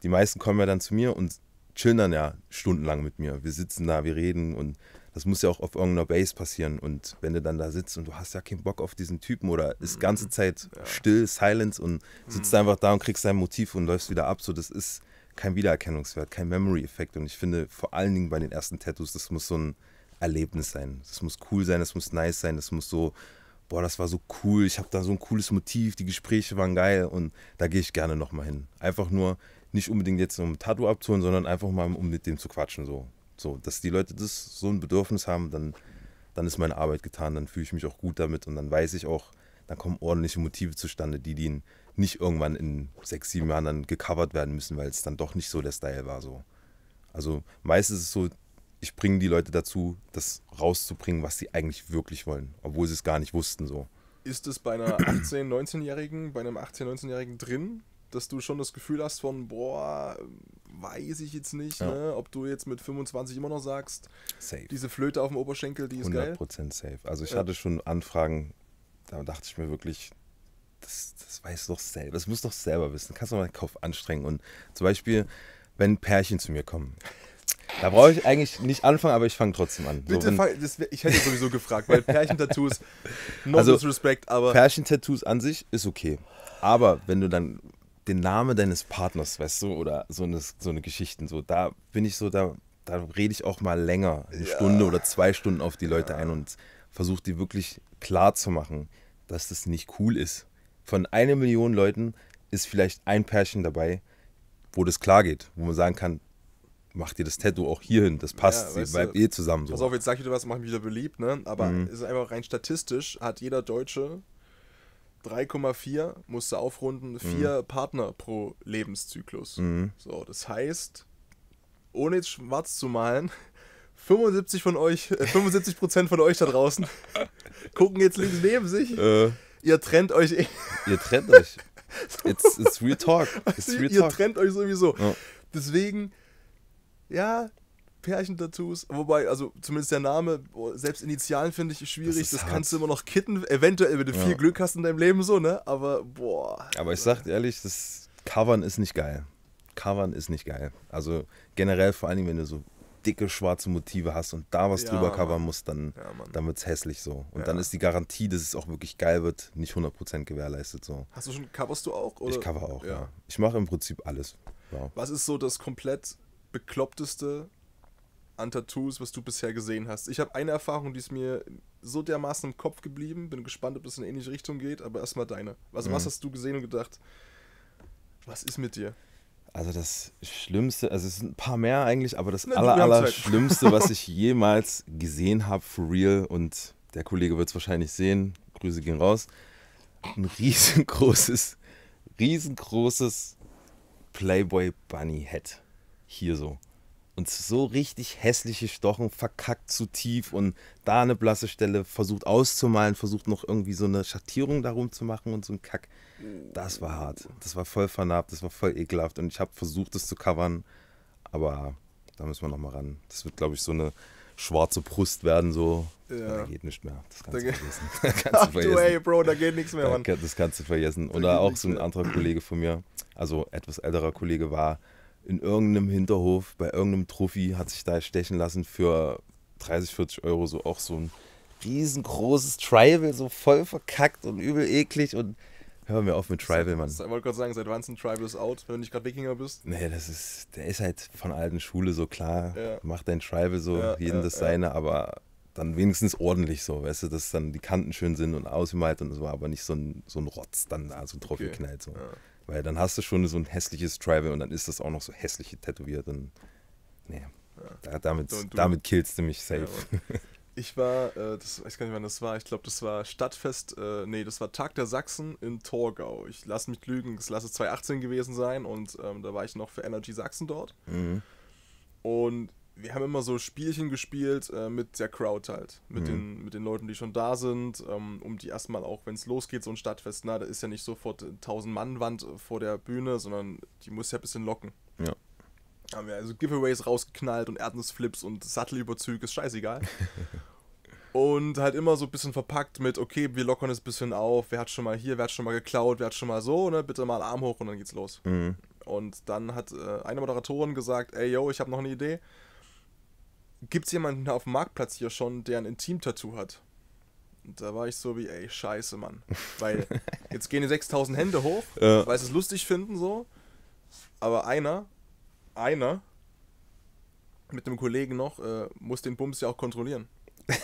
die meisten kommen ja dann zu mir und chillen dann ja stundenlang mit mir. Wir sitzen da, wir reden und das muss ja auch auf irgendeiner Base passieren. Und wenn du dann da sitzt und du hast ja keinen Bock auf diesen Typen oder ist mhm. ganze Zeit ja. still, silence und sitzt mhm. einfach da und kriegst dein Motiv und läufst wieder ab, so das ist kein Wiedererkennungswert, kein Memory-Effekt. Und ich finde vor allen Dingen bei den ersten Tattoos, das muss so ein Erlebnis sein. Das muss cool sein, das muss nice sein, das muss so, boah, das war so cool, ich habe da so ein cooles Motiv, die Gespräche waren geil und da gehe ich gerne nochmal hin. Einfach nur, nicht unbedingt jetzt um ein Tattoo abzuholen, sondern einfach mal um mit dem zu quatschen so. So, dass die Leute das so ein Bedürfnis haben, dann, dann ist meine Arbeit getan, dann fühle ich mich auch gut damit und dann weiß ich auch, dann kommen ordentliche Motive zustande, die denen nicht irgendwann in sechs, sieben Jahren dann gecovert werden müssen, weil es dann doch nicht so der Style war. So. Also meistens ist es so, ich bringe die Leute dazu, das rauszubringen, was sie eigentlich wirklich wollen, obwohl sie es gar nicht wussten. So. Ist es bei einer 18-, 19-Jährigen, bei einem 18-, 19-Jährigen drin, dass du schon das Gefühl hast von, boah, weiß ich jetzt nicht, ja. ne? ob du jetzt mit 25 immer noch sagst, safe. diese Flöte auf dem Oberschenkel, die ist 100 geil. 100% safe. Also ich ja. hatte schon Anfragen, da dachte ich mir wirklich, das, das weißt du doch selber, das musst du doch selber wissen. Kannst du mal den Kopf anstrengen. Und zum Beispiel, wenn Pärchen zu mir kommen, da brauche ich eigentlich nicht anfangen, aber ich fange trotzdem an. Bitte, so, wenn, fang, das, ich hätte sowieso gefragt, weil Pärchentattoos, no also, disrespect, aber. Pärchentattoos an sich ist okay. Aber wenn du dann den Namen deines Partners, weißt du, oder so eine, so eine Geschichten, so, da bin ich so, da, da rede ich auch mal länger, eine ja. Stunde oder zwei Stunden auf die Leute ja. ein und versuche die wirklich klar zu machen, dass das nicht cool ist. Von einer Million Leuten ist vielleicht ein Pärchen dabei, wo das klar geht, wo man sagen kann, mach dir das Tattoo auch hier hin, das passt, ja, ihr bleibt eh zusammen. So. Pass auf, jetzt sag ich dir was, mach mich wieder beliebt, ne? aber mhm. ist einfach rein statistisch, hat jeder Deutsche 3,4 musst du aufrunden, mhm. vier mhm. Partner pro Lebenszyklus. Mhm. So, das heißt, ohne jetzt schwarz zu malen, 75 von euch, äh, 75 Prozent von euch da draußen gucken jetzt links neben sich. Äh, ihr trennt euch. Eh. Ihr trennt euch. It's, it's real talk. It's real ihr, talk. ihr trennt euch sowieso. Ja. Deswegen, ja, Pärchen-Tattoos. Wobei, also zumindest der Name, selbst Initialen finde ich schwierig. Das, das kannst du immer noch kitten. Eventuell, wenn du ja. viel Glück hast in deinem Leben, so, ne? Aber, boah. Aber ich sag dir ehrlich, das Covern ist nicht geil. Covern ist nicht geil. Also generell, vor allen Dingen, wenn du so dicke schwarze Motive hast und da was ja, drüber covern musst, dann, ja, dann wird es hässlich so. Und ja. dann ist die Garantie, dass es auch wirklich geil wird, nicht 100% gewährleistet so. Hast du schon, coverst du auch? Oder? Ich cover auch, ja. Ich mache im Prinzip alles. Was ist so das komplett bekloppteste an Tattoos, was du bisher gesehen hast. Ich habe eine Erfahrung, die ist mir so dermaßen im Kopf geblieben. Bin gespannt, ob es in eine ähnliche Richtung geht, aber erstmal deine. Also, mhm. was hast du gesehen und gedacht? Was ist mit dir? Also, das Schlimmste, also es sind ein paar mehr eigentlich, aber das Na, aller, halt. aller Schlimmste, was ich jemals gesehen habe, for real, und der Kollege wird es wahrscheinlich sehen. Grüße gehen raus. Ein riesengroßes, riesengroßes Playboy Bunny Head. Hier so und so richtig hässliche Stochen, verkackt zu tief und da eine blasse Stelle versucht auszumalen, versucht noch irgendwie so eine Schattierung darum zu machen und so ein Kack. Das war hart. Das war voll vernarbt, das war voll ekelhaft und ich habe versucht, das zu covern, aber da müssen wir nochmal ran. Das wird, glaube ich, so eine schwarze Brust werden, so. Ja. Da geht nichts mehr. Das kannst da du vergessen. Da kannst du vergessen. Ey, Bro, da geht nichts mehr, Mann. Das kannst du vergessen. Oder auch so ein anderer Kollege von mir, also etwas älterer Kollege war, in irgendeinem Hinterhof bei irgendeinem Trophy hat sich da stechen lassen für 30, 40 Euro so auch so ein riesengroßes Tribal, so voll verkackt und übel eklig und hör mir auf mit Tribal, Mann. Ich wollte gerade sagen, seit wann ist ein Tribal ist out, wenn du nicht gerade Wikinger bist? Nee, das ist, der ist halt von alten Schule so klar, ja. macht dein Tribal so, ja, jeden ja, das seine, aber dann wenigstens ordentlich so, weißt du, dass dann die Kanten schön sind und ausgemalt und so, aber nicht so ein, so ein Rotz dann da so drauf okay. knallt So. Weil dann hast du schon so ein hässliches Tribal und dann ist das auch noch so hässliche tätowiert. Und, nee, ja. da, damit, damit killst du mich safe. Ja, ich war, äh, das ich weiß gar nicht, wann das war, ich glaube, das war Stadtfest, äh, nee, das war Tag der Sachsen in Torgau. Ich lasse mich lügen, das lasse 2018 gewesen sein und ähm, da war ich noch für Energy Sachsen dort. Mhm. Und wir haben immer so Spielchen gespielt äh, mit der Crowd halt, mit, mhm. den, mit den Leuten, die schon da sind, ähm, um die erstmal auch, wenn es losgeht, so ein Stadtfest, na, da ist ja nicht sofort 1000-Mann-Wand äh, äh, vor der Bühne, sondern die muss ja ein bisschen locken. Ja. Haben wir also Giveaways rausgeknallt und Erdnussflips und Sattelüberzüge, ist scheißegal. und halt immer so ein bisschen verpackt mit, okay, wir lockern es ein bisschen auf, wer hat schon mal hier, wer hat schon mal geklaut, wer hat schon mal so, ne, bitte mal Arm hoch und dann geht's los. Mhm. Und dann hat äh, eine Moderatorin gesagt, ey, yo, ich habe noch eine Idee gibt es jemanden auf dem Marktplatz hier schon, der ein Intim-Tattoo hat? Und da war ich so wie, ey, scheiße, Mann. Weil jetzt gehen die 6000 Hände hoch, ja. weil sie es lustig finden, so. Aber einer, einer, mit einem Kollegen noch, äh, muss den Bums ja auch kontrollieren.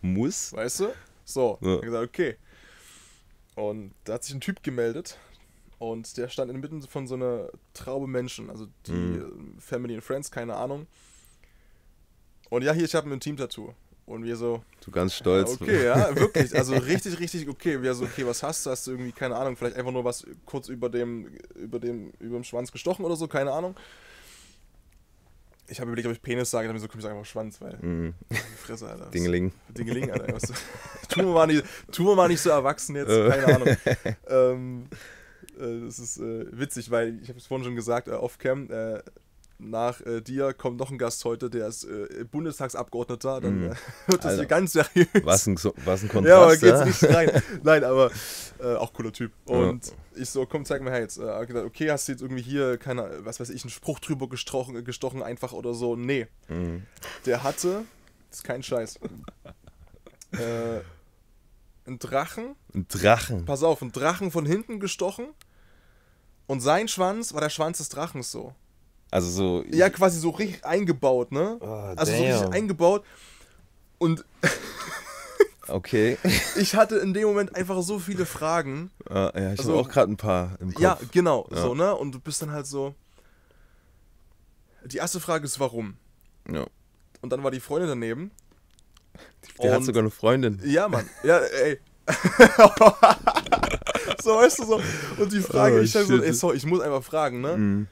muss? Weißt du? So, ja. gesagt, okay. Und da hat sich ein Typ gemeldet und der stand inmitten von so einer Traube Menschen, also die mhm. Äh, Family and Friends, keine Ahnung. Und ja, hier, ich habe ein Team-Tattoo. Und wir so. Du ganz stolz. Okay, ja, wirklich. Also richtig, richtig okay. Wir so, okay, was hast du? Hast du irgendwie, keine Ahnung, vielleicht einfach nur was kurz über dem, über dem, über dem Schwanz gestochen oder so, keine Ahnung. Ich habe überlegt, ob ich Penis sage, dann so, komm, ich sage einfach Schwanz, weil. Mm. Fresse, Alter. Dingeling. Dingeling, Alter. Was, tun, wir mal nicht, tun wir mal nicht so erwachsen jetzt, äh. keine Ahnung. ähm, äh, das ist äh, witzig, weil ich habe es vorhin schon gesagt, äh, off-cam, äh, nach äh, dir kommt noch ein Gast heute, der ist äh, Bundestagsabgeordneter, dann mm. wird das Alter. hier ganz seriös. Was ein, was ein Kontrast. Ja, aber geht's ja? nicht rein. Nein, aber äh, auch cooler Typ. Und ja. ich so, komm, zeig mir her jetzt. Äh, gedacht, okay, hast du jetzt irgendwie hier, keine, was weiß ich, einen Spruch drüber gestochen, gestochen einfach oder so. Nee. Mm. Der hatte, das ist kein Scheiß, äh, einen Drachen. Ein Drachen. Pass auf, einen Drachen von hinten gestochen. Und sein Schwanz war der Schwanz des Drachens so. Also so. Ja, quasi so richtig eingebaut, ne? Oh, also damn. so richtig eingebaut. Und. okay. ich hatte in dem Moment einfach so viele Fragen. Ah, ja, ich also, habe auch gerade ein paar im Kopf. Ja, genau. Ja. So, ne? Und du bist dann halt so. Die erste Frage ist, warum? Ja. Und dann war die Freundin daneben. Die, hat sogar eine Freundin. Ja, Mann. Ja, ey. so, weißt du, so. Und die Frage, oh, ich, halt so, ey, sorry, ich muss einfach fragen, ne? Mhm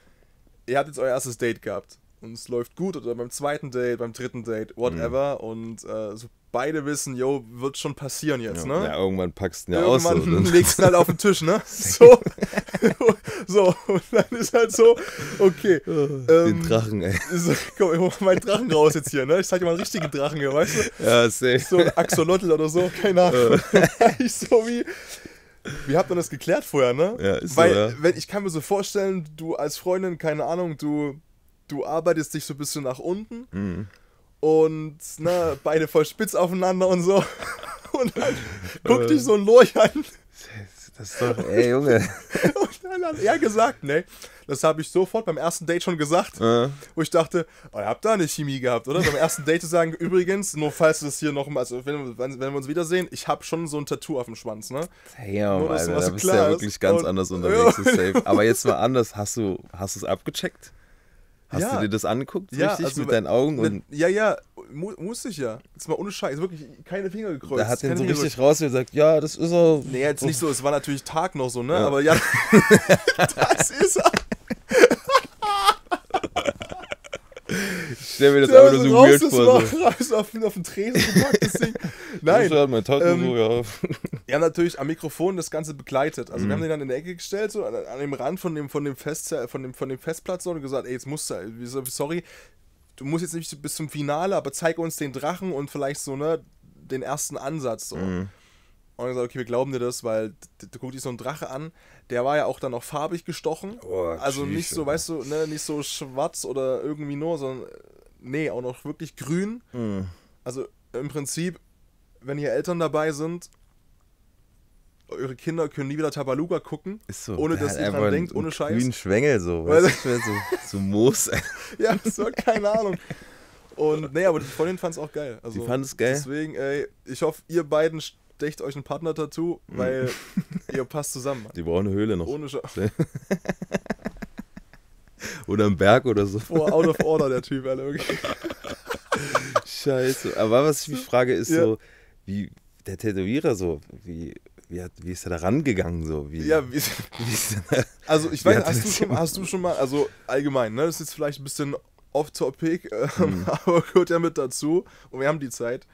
ihr habt jetzt euer erstes Date gehabt und es läuft gut oder beim zweiten Date, beim dritten Date, whatever mhm. und äh, so beide wissen, yo, wird schon passieren jetzt, ja, ne? Ja, irgendwann packst du ihn ja irgendwann aus. Irgendwann legst du ihn halt auf den Tisch, ne? So. so, und dann ist halt so, okay. Oh, den ähm, Drachen, ey. So, komm, ich mach meinen Drachen raus jetzt hier, ne? Ich zeig dir mal einen richtigen Drachen hier, weißt du? Ja, safe. So ein Axolotl oder so, keine Ahnung. Oh. ich so wie, wie habt ihr das geklärt vorher, ne? Ja, ist Weil, so, ja. wenn, ich kann mir so vorstellen, du als Freundin, keine Ahnung, du, du arbeitest dich so ein bisschen nach unten mhm. und ne, beide voll spitz aufeinander und so. Und dann guckt äh. dich so ein Lorch an. Das ist doch, ey Junge. Und dann hat er gesagt, ne, das habe ich sofort beim ersten Date schon gesagt, äh. wo ich dachte, oh, ihr habt da eine Chemie gehabt, oder? beim ersten Date zu sagen, übrigens, nur falls du das hier noch, also wenn, wenn, wir uns wiedersehen, ich habe schon so ein Tattoo auf dem Schwanz, ne? Damn, nur, Alter, da bist du ja wirklich ganz und, anders unterwegs, ja. Aber jetzt mal anders, hast du es abgecheckt? Hast ja. du dir das angeguckt, ja, richtig, also mit deinen Augen? Mit, und ja, ja, mu muss ich ja. Jetzt mal ohne Scheiß, wirklich keine Finger gekreuzt. Da hat er so Finger richtig raus und gesagt, ja, das ist er. Nee, jetzt nicht so, es war natürlich Tag noch so, ne? Ja. Aber ja, das ist er. Ich stelle mir das ja, einfach nur so weird vor. So. Raus auf, auf den Tresen gepackt, das Ding. Nein. Halt meine Taten ähm, so, ja. Wir haben natürlich am Mikrofon das Ganze begleitet. Also mhm. wir haben mhm. den dann in der Ecke gestellt, so an, an, dem Rand von dem, von, dem Fest, von, dem, von dem Festplatz so, und gesagt, ey, jetzt musst du, halt, sorry, du musst jetzt nicht bis zum Finale, aber zeig uns den Drachen und vielleicht so, ne, den ersten Ansatz so. Mhm. Und gesagt, okay, wir glauben dir das, weil du guckst dich so einen Drache an. Der war ja auch dann noch farbig gestochen. Oh, also nicht so, weißt du, ne, nicht so schwarz oder irgendwie nur, sondern äh, nee, auch noch wirklich grün. Mhm. Also im Prinzip, wenn hier Eltern dabei sind, eure Kinder können nie wieder Tabaluga gucken, ist so, ohne dass ihr dran denkt, ohne Scheiß. Grünen Schwengel so, weißt du, so, so Moos. ja, so, keine Ahnung. Und nee, aber die Freundin fand es auch geil. Also, die fand es geil. Deswegen, ey, ich hoffe, ihr beiden Decht euch einen Partner dazu, mhm. weil ihr passt zusammen. Die brauchen eine Höhle noch. Ohne Sch Oder einen Berg oder so. Boah, out of order der Typ, Alter. Wirklich. Scheiße. Aber was ich mich frage, ist ja. so, wie der Tätowierer so, wie wie, hat, wie, ist er da rangegangen so? Wie, ja, wie, wie ist er Also ich weiß, hast du, schon, hast du schon mal, also allgemein, ne, das ist jetzt vielleicht ein bisschen off-topic, ähm, mhm. aber gehört ja mit dazu und wir haben die Zeit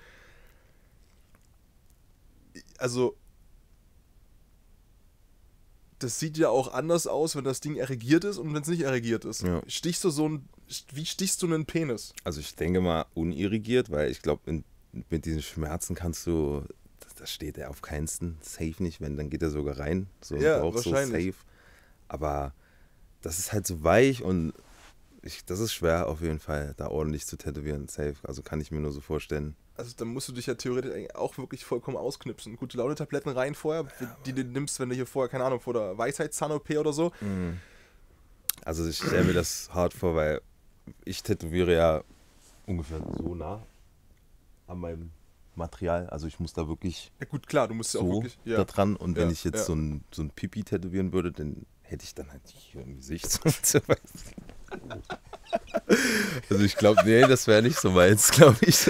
also das sieht ja auch anders aus, wenn das Ding erregiert ist und wenn es nicht erregiert ist. Ja. Stichst du so ein, wie stichst du einen Penis? Also ich denke mal unirrigiert, weil ich glaube, mit diesen Schmerzen kannst du, das, das steht er auf keinsten, safe nicht, wenn, dann geht er sogar rein. So ja, auch so safe. Aber das ist halt so weich und ich, das ist schwer auf jeden Fall, da ordentlich zu tätowieren, safe. Also kann ich mir nur so vorstellen. Also dann musst du dich ja theoretisch auch wirklich vollkommen ausknipsen. Gute Laune-Tabletten rein vorher, ja, die du nimmst, wenn du hier vorher, keine Ahnung, vor der Weisheitszahn-OP oder so. Mhm. Also ich stelle mir das hart vor, weil ich tätowiere ja ungefähr so nah an meinem Material. Also ich muss da wirklich. Ja gut, klar, du musst so ja auch wirklich. Ja. Da dran. Und ja, wenn ich jetzt ja. so ein, so ein Pipi tätowieren würde, dann hätte ich dann halt hier im Gesicht. so Also ich glaube, nee, das wäre nicht so meins, glaube ich.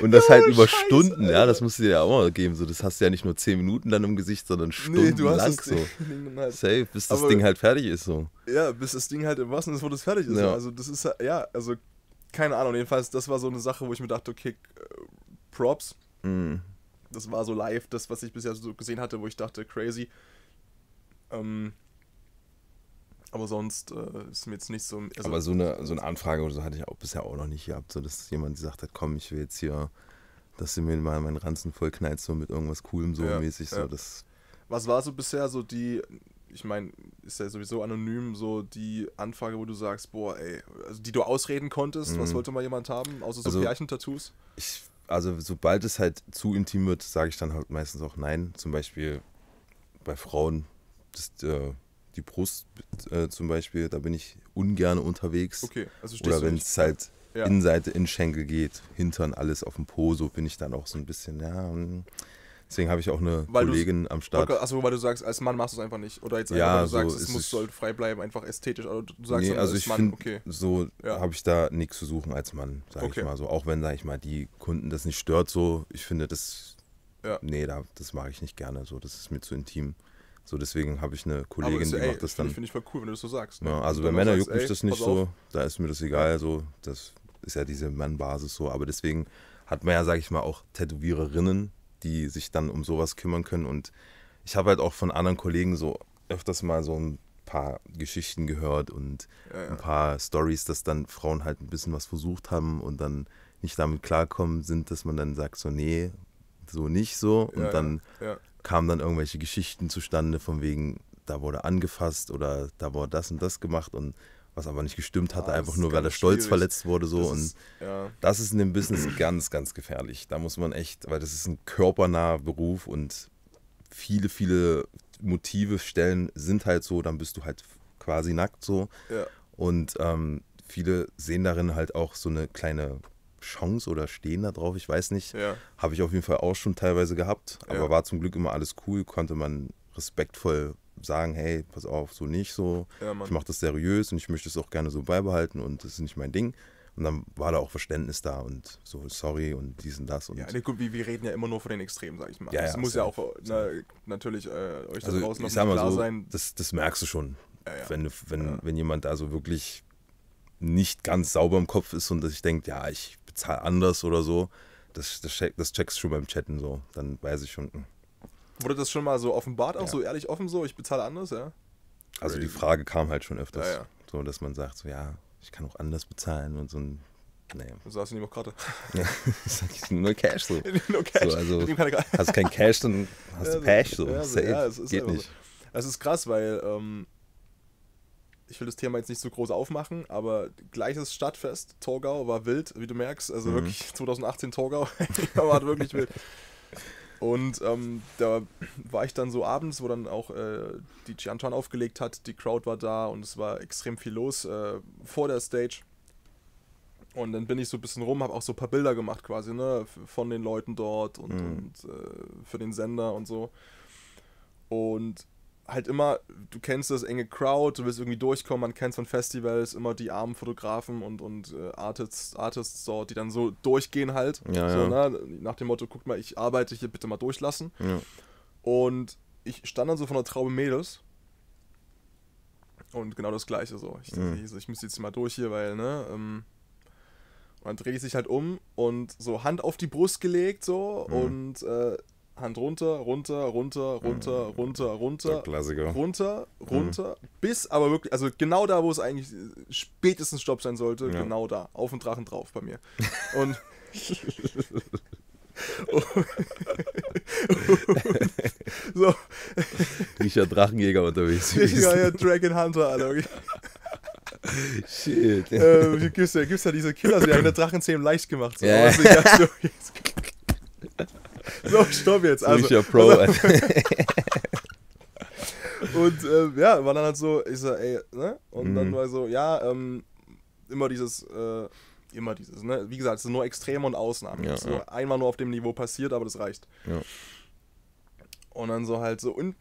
Und das halt oh, halt über Scheiße, Stunden, Alter. ja, das musst du dir ja auch mal geben. So, das hast du ja nicht nur 10 Minuten dann im Gesicht, sondern stundenlang nee, so. Halt. Safe, bis das Aber Ding halt fertig ist so. Ja, bis das Ding halt im Wasser ist, wo das fertig ist. Ja. Also das ist ja, also keine Ahnung, jedenfalls, das war so eine Sache, wo ich mir dachte, okay, äh, Props. Mm. Das war so live, das, was ich bisher so gesehen hatte, wo ich dachte, crazy. Ähm, aber sonst äh, ist mir jetzt nicht so. Also aber so eine, so eine Anfrage oder so hatte ich auch bisher auch noch nicht gehabt, so dass jemand gesagt hat, komm, ich will jetzt hier, dass du mir mal meinen Ranzen vollknallst, so mit irgendwas Coolem so ja, mäßig. So, ja. das Was war so bisher so die, ich meine, ist ja sowieso anonym, so die Anfrage, wo du sagst, boah, ey, also die du ausreden konntest, mhm. was wollte mal jemand haben, außer so also, Pärchentattoos? Ich, also sobald es halt zu intim wird, sage ich dann halt meistens auch nein. Zum Beispiel bei Frauen, das, äh, die Brust äh, zum Beispiel, da bin ich ungern unterwegs. Okay, also Oder wenn es halt ja. Innenseite Innenschenkel geht, Hintern, alles auf dem Po, so bin ich dann auch so ein bisschen, ja. Hm. Deswegen habe ich auch eine weil Kollegin am Start. Achso, weil du sagst, als Mann machst du es einfach nicht. Oder jetzt ja, einfach, du so sagst, es muss halt frei bleiben, einfach ästhetisch. Also du sagst, nee, also als ich Mann, find, okay. So ja. habe ich da nichts zu suchen als Mann, sage okay. ich mal so. Auch wenn, sage ich mal, die Kunden das nicht stört, so, ich finde das. Ja. Nee, da, das mag ich nicht gerne. So, das ist mir zu intim. So, deswegen habe ich eine Kollegin, ist, die ey, macht das dann. Finde ich voll cool, wenn du das so sagst. Ne? Ja, also bei Männern juckt mich das nicht so, da ist mir das egal. So, das ist ja diese Mannbasis so. Aber deswegen hat man ja, sage ich mal, auch Tätowiererinnen, die sich dann um sowas kümmern können. Und ich habe halt auch von anderen Kollegen so öfters mal so ein paar Geschichten gehört und ja, ja. ein paar Stories, dass dann Frauen halt ein bisschen was versucht haben und dann nicht damit klarkommen sind, dass man dann sagt so, nee, so nicht so. Und dann kamen dann irgendwelche Geschichten zustande, von wegen, da wurde angefasst oder da wurde das und das gemacht und was aber nicht gestimmt hatte, ja, ah, einfach nur weil der Stolz schwierig. verletzt wurde. So. Das und ist, ja. das ist in dem Business ganz, ganz gefährlich. Da muss man echt, weil das ist ein körpernaher Beruf und viele, viele Motive, Stellen sind halt so, dann bist du halt quasi nackt so. Ja. Und ähm, viele sehen darin halt auch so eine kleine Chance oder stehen da drauf, ich weiß nicht. Ja. Habe ich auf jeden Fall auch schon teilweise gehabt, aber ja. war zum Glück immer alles cool, konnte man respektvoll sagen, hey, pass auf, so nicht so. Ja, ich mache das seriös und ich möchte es auch gerne so beibehalten und das ist nicht mein Ding. Und dann war da auch Verständnis da und so, sorry und dies und das. Und ja, nee, gut, wir, wir reden ja immer nur von den Extremen, sag ich mal. Ja, das ja, muss ja auch na, ne, natürlich äh, euch also, da draußen noch klar so, sein. Das, das merkst du schon, ja, wenn, wenn, wenn jemand da so wirklich nicht ganz sauber im Kopf ist und sich denkt, ja, ich Zahl anders oder so. Das, das, check, das checkst du schon beim Chatten so. Dann weiß ich schon. Hm. Wurde das schon mal so offenbart, auch ja. so ehrlich offen so, ich bezahle anders, ja? Also die Frage kam halt schon öfters. Ja, ja. So, dass man sagt, so ja, ich kann auch anders bezahlen und so ein. Nee. Du sagst du nicht auch Karte. Ja, ich nur Cash so. nur Cash. So, also, hast du kein Cash, dann hast du Cash so. Ja, so, ja, es ist Geht nicht. Es ist krass, weil ähm, ich will das Thema jetzt nicht so groß aufmachen, aber gleiches Stadtfest, Torgau war wild, wie du merkst. Also mhm. wirklich 2018 Torgau war wirklich wild. Und ähm, da war ich dann so abends, wo dann auch äh, die Gianton aufgelegt hat, die Crowd war da und es war extrem viel los äh, vor der Stage. Und dann bin ich so ein bisschen rum, habe auch so ein paar Bilder gemacht quasi, ne, von den Leuten dort und, mhm. und äh, für den Sender und so. Und halt immer, du kennst das enge Crowd, du willst irgendwie durchkommen, man kennt von Festivals immer die armen Fotografen und, und äh, Artists, Artists dort, die dann so durchgehen halt. Ja, so, ja. Ne? Nach dem Motto, guck mal, ich arbeite hier, bitte mal durchlassen. Ja. Und ich stand dann so von der Traube Mädels und genau das gleiche so. Ich, mhm. ich, muss jetzt mal durch hier, weil, ne? Ähm, und dann drehe ich sich halt um und so Hand auf die Brust gelegt so mhm. und äh, Hand runter, runter, runter, runter, runter, runter. Der Klassiker. Runter, mhm. runter, mhm. bis aber wirklich, also genau da, wo es eigentlich spätestens Stopp sein sollte, ja. genau da. Auf den Drachen drauf bei mir. Und. so. Richard Drachenjäger unterwegs. Ja, ja, Dragon Hunter, Alter. Okay. Shit. Äh, gibt's, ja, gibt's ja diese Killer, die haben der Drachenzähmen leicht gemacht. So. Yeah. Also, ja, so, jetzt, so, stopp jetzt. Also, ja Pro. Also, und äh, ja, war dann halt so, ich so, ey, ne? Und mhm. dann war so, ja, ähm, immer dieses, äh, immer dieses, ne? Wie gesagt, es sind nur Extreme und Ausnahmen. Ja, das ist ja. nur einmal nur auf dem Niveau passiert, aber das reicht. Ja. Und dann so halt so in,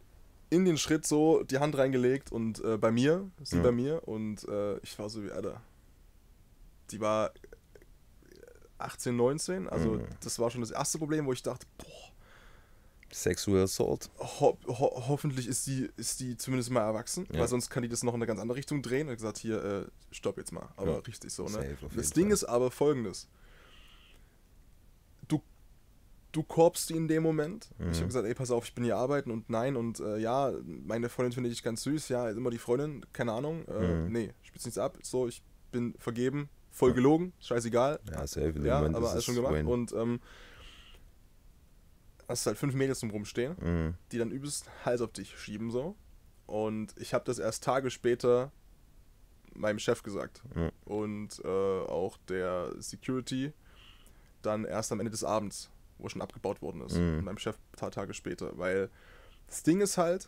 in den Schritt so die Hand reingelegt und äh, bei mir, sie ja. bei mir und äh, ich war so wie, Alter, die war 18, 19. Also mhm. das war schon das erste Problem, wo ich dachte, boah. Sexual Assault. Ho ho hoffentlich ist die, ist die zumindest mal erwachsen, ja. weil sonst kann die das noch in eine ganz andere Richtung drehen. Und gesagt, hier, äh, stopp jetzt mal. Aber ja. richtig so, ne? Das Ding Fall. ist aber folgendes. Du, du korbst die in dem Moment. Mhm. Ich habe gesagt, ey, pass auf, ich bin hier arbeiten und nein und äh, ja, meine Freundin finde ich ganz süß, ja, immer die Freundin, keine Ahnung. Äh, mhm. Nee, spitz nichts ab. So, ich bin vergeben, voll gelogen, scheißegal. Ja, safe. In dem ja, aber alles schon gemacht. Wayne. Und ähm, hast halt fünf Mädels zum Rumstehen, mhm. die dann übelst Hals auf dich schieben so. Und ich habe das erst Tage später meinem Chef gesagt. Mhm. Und äh, auch der Security dann erst am Ende des Abends, wo schon abgebaut worden ist. Mhm. Und meinem Chef ein paar Tage später. Weil das Ding ist halt,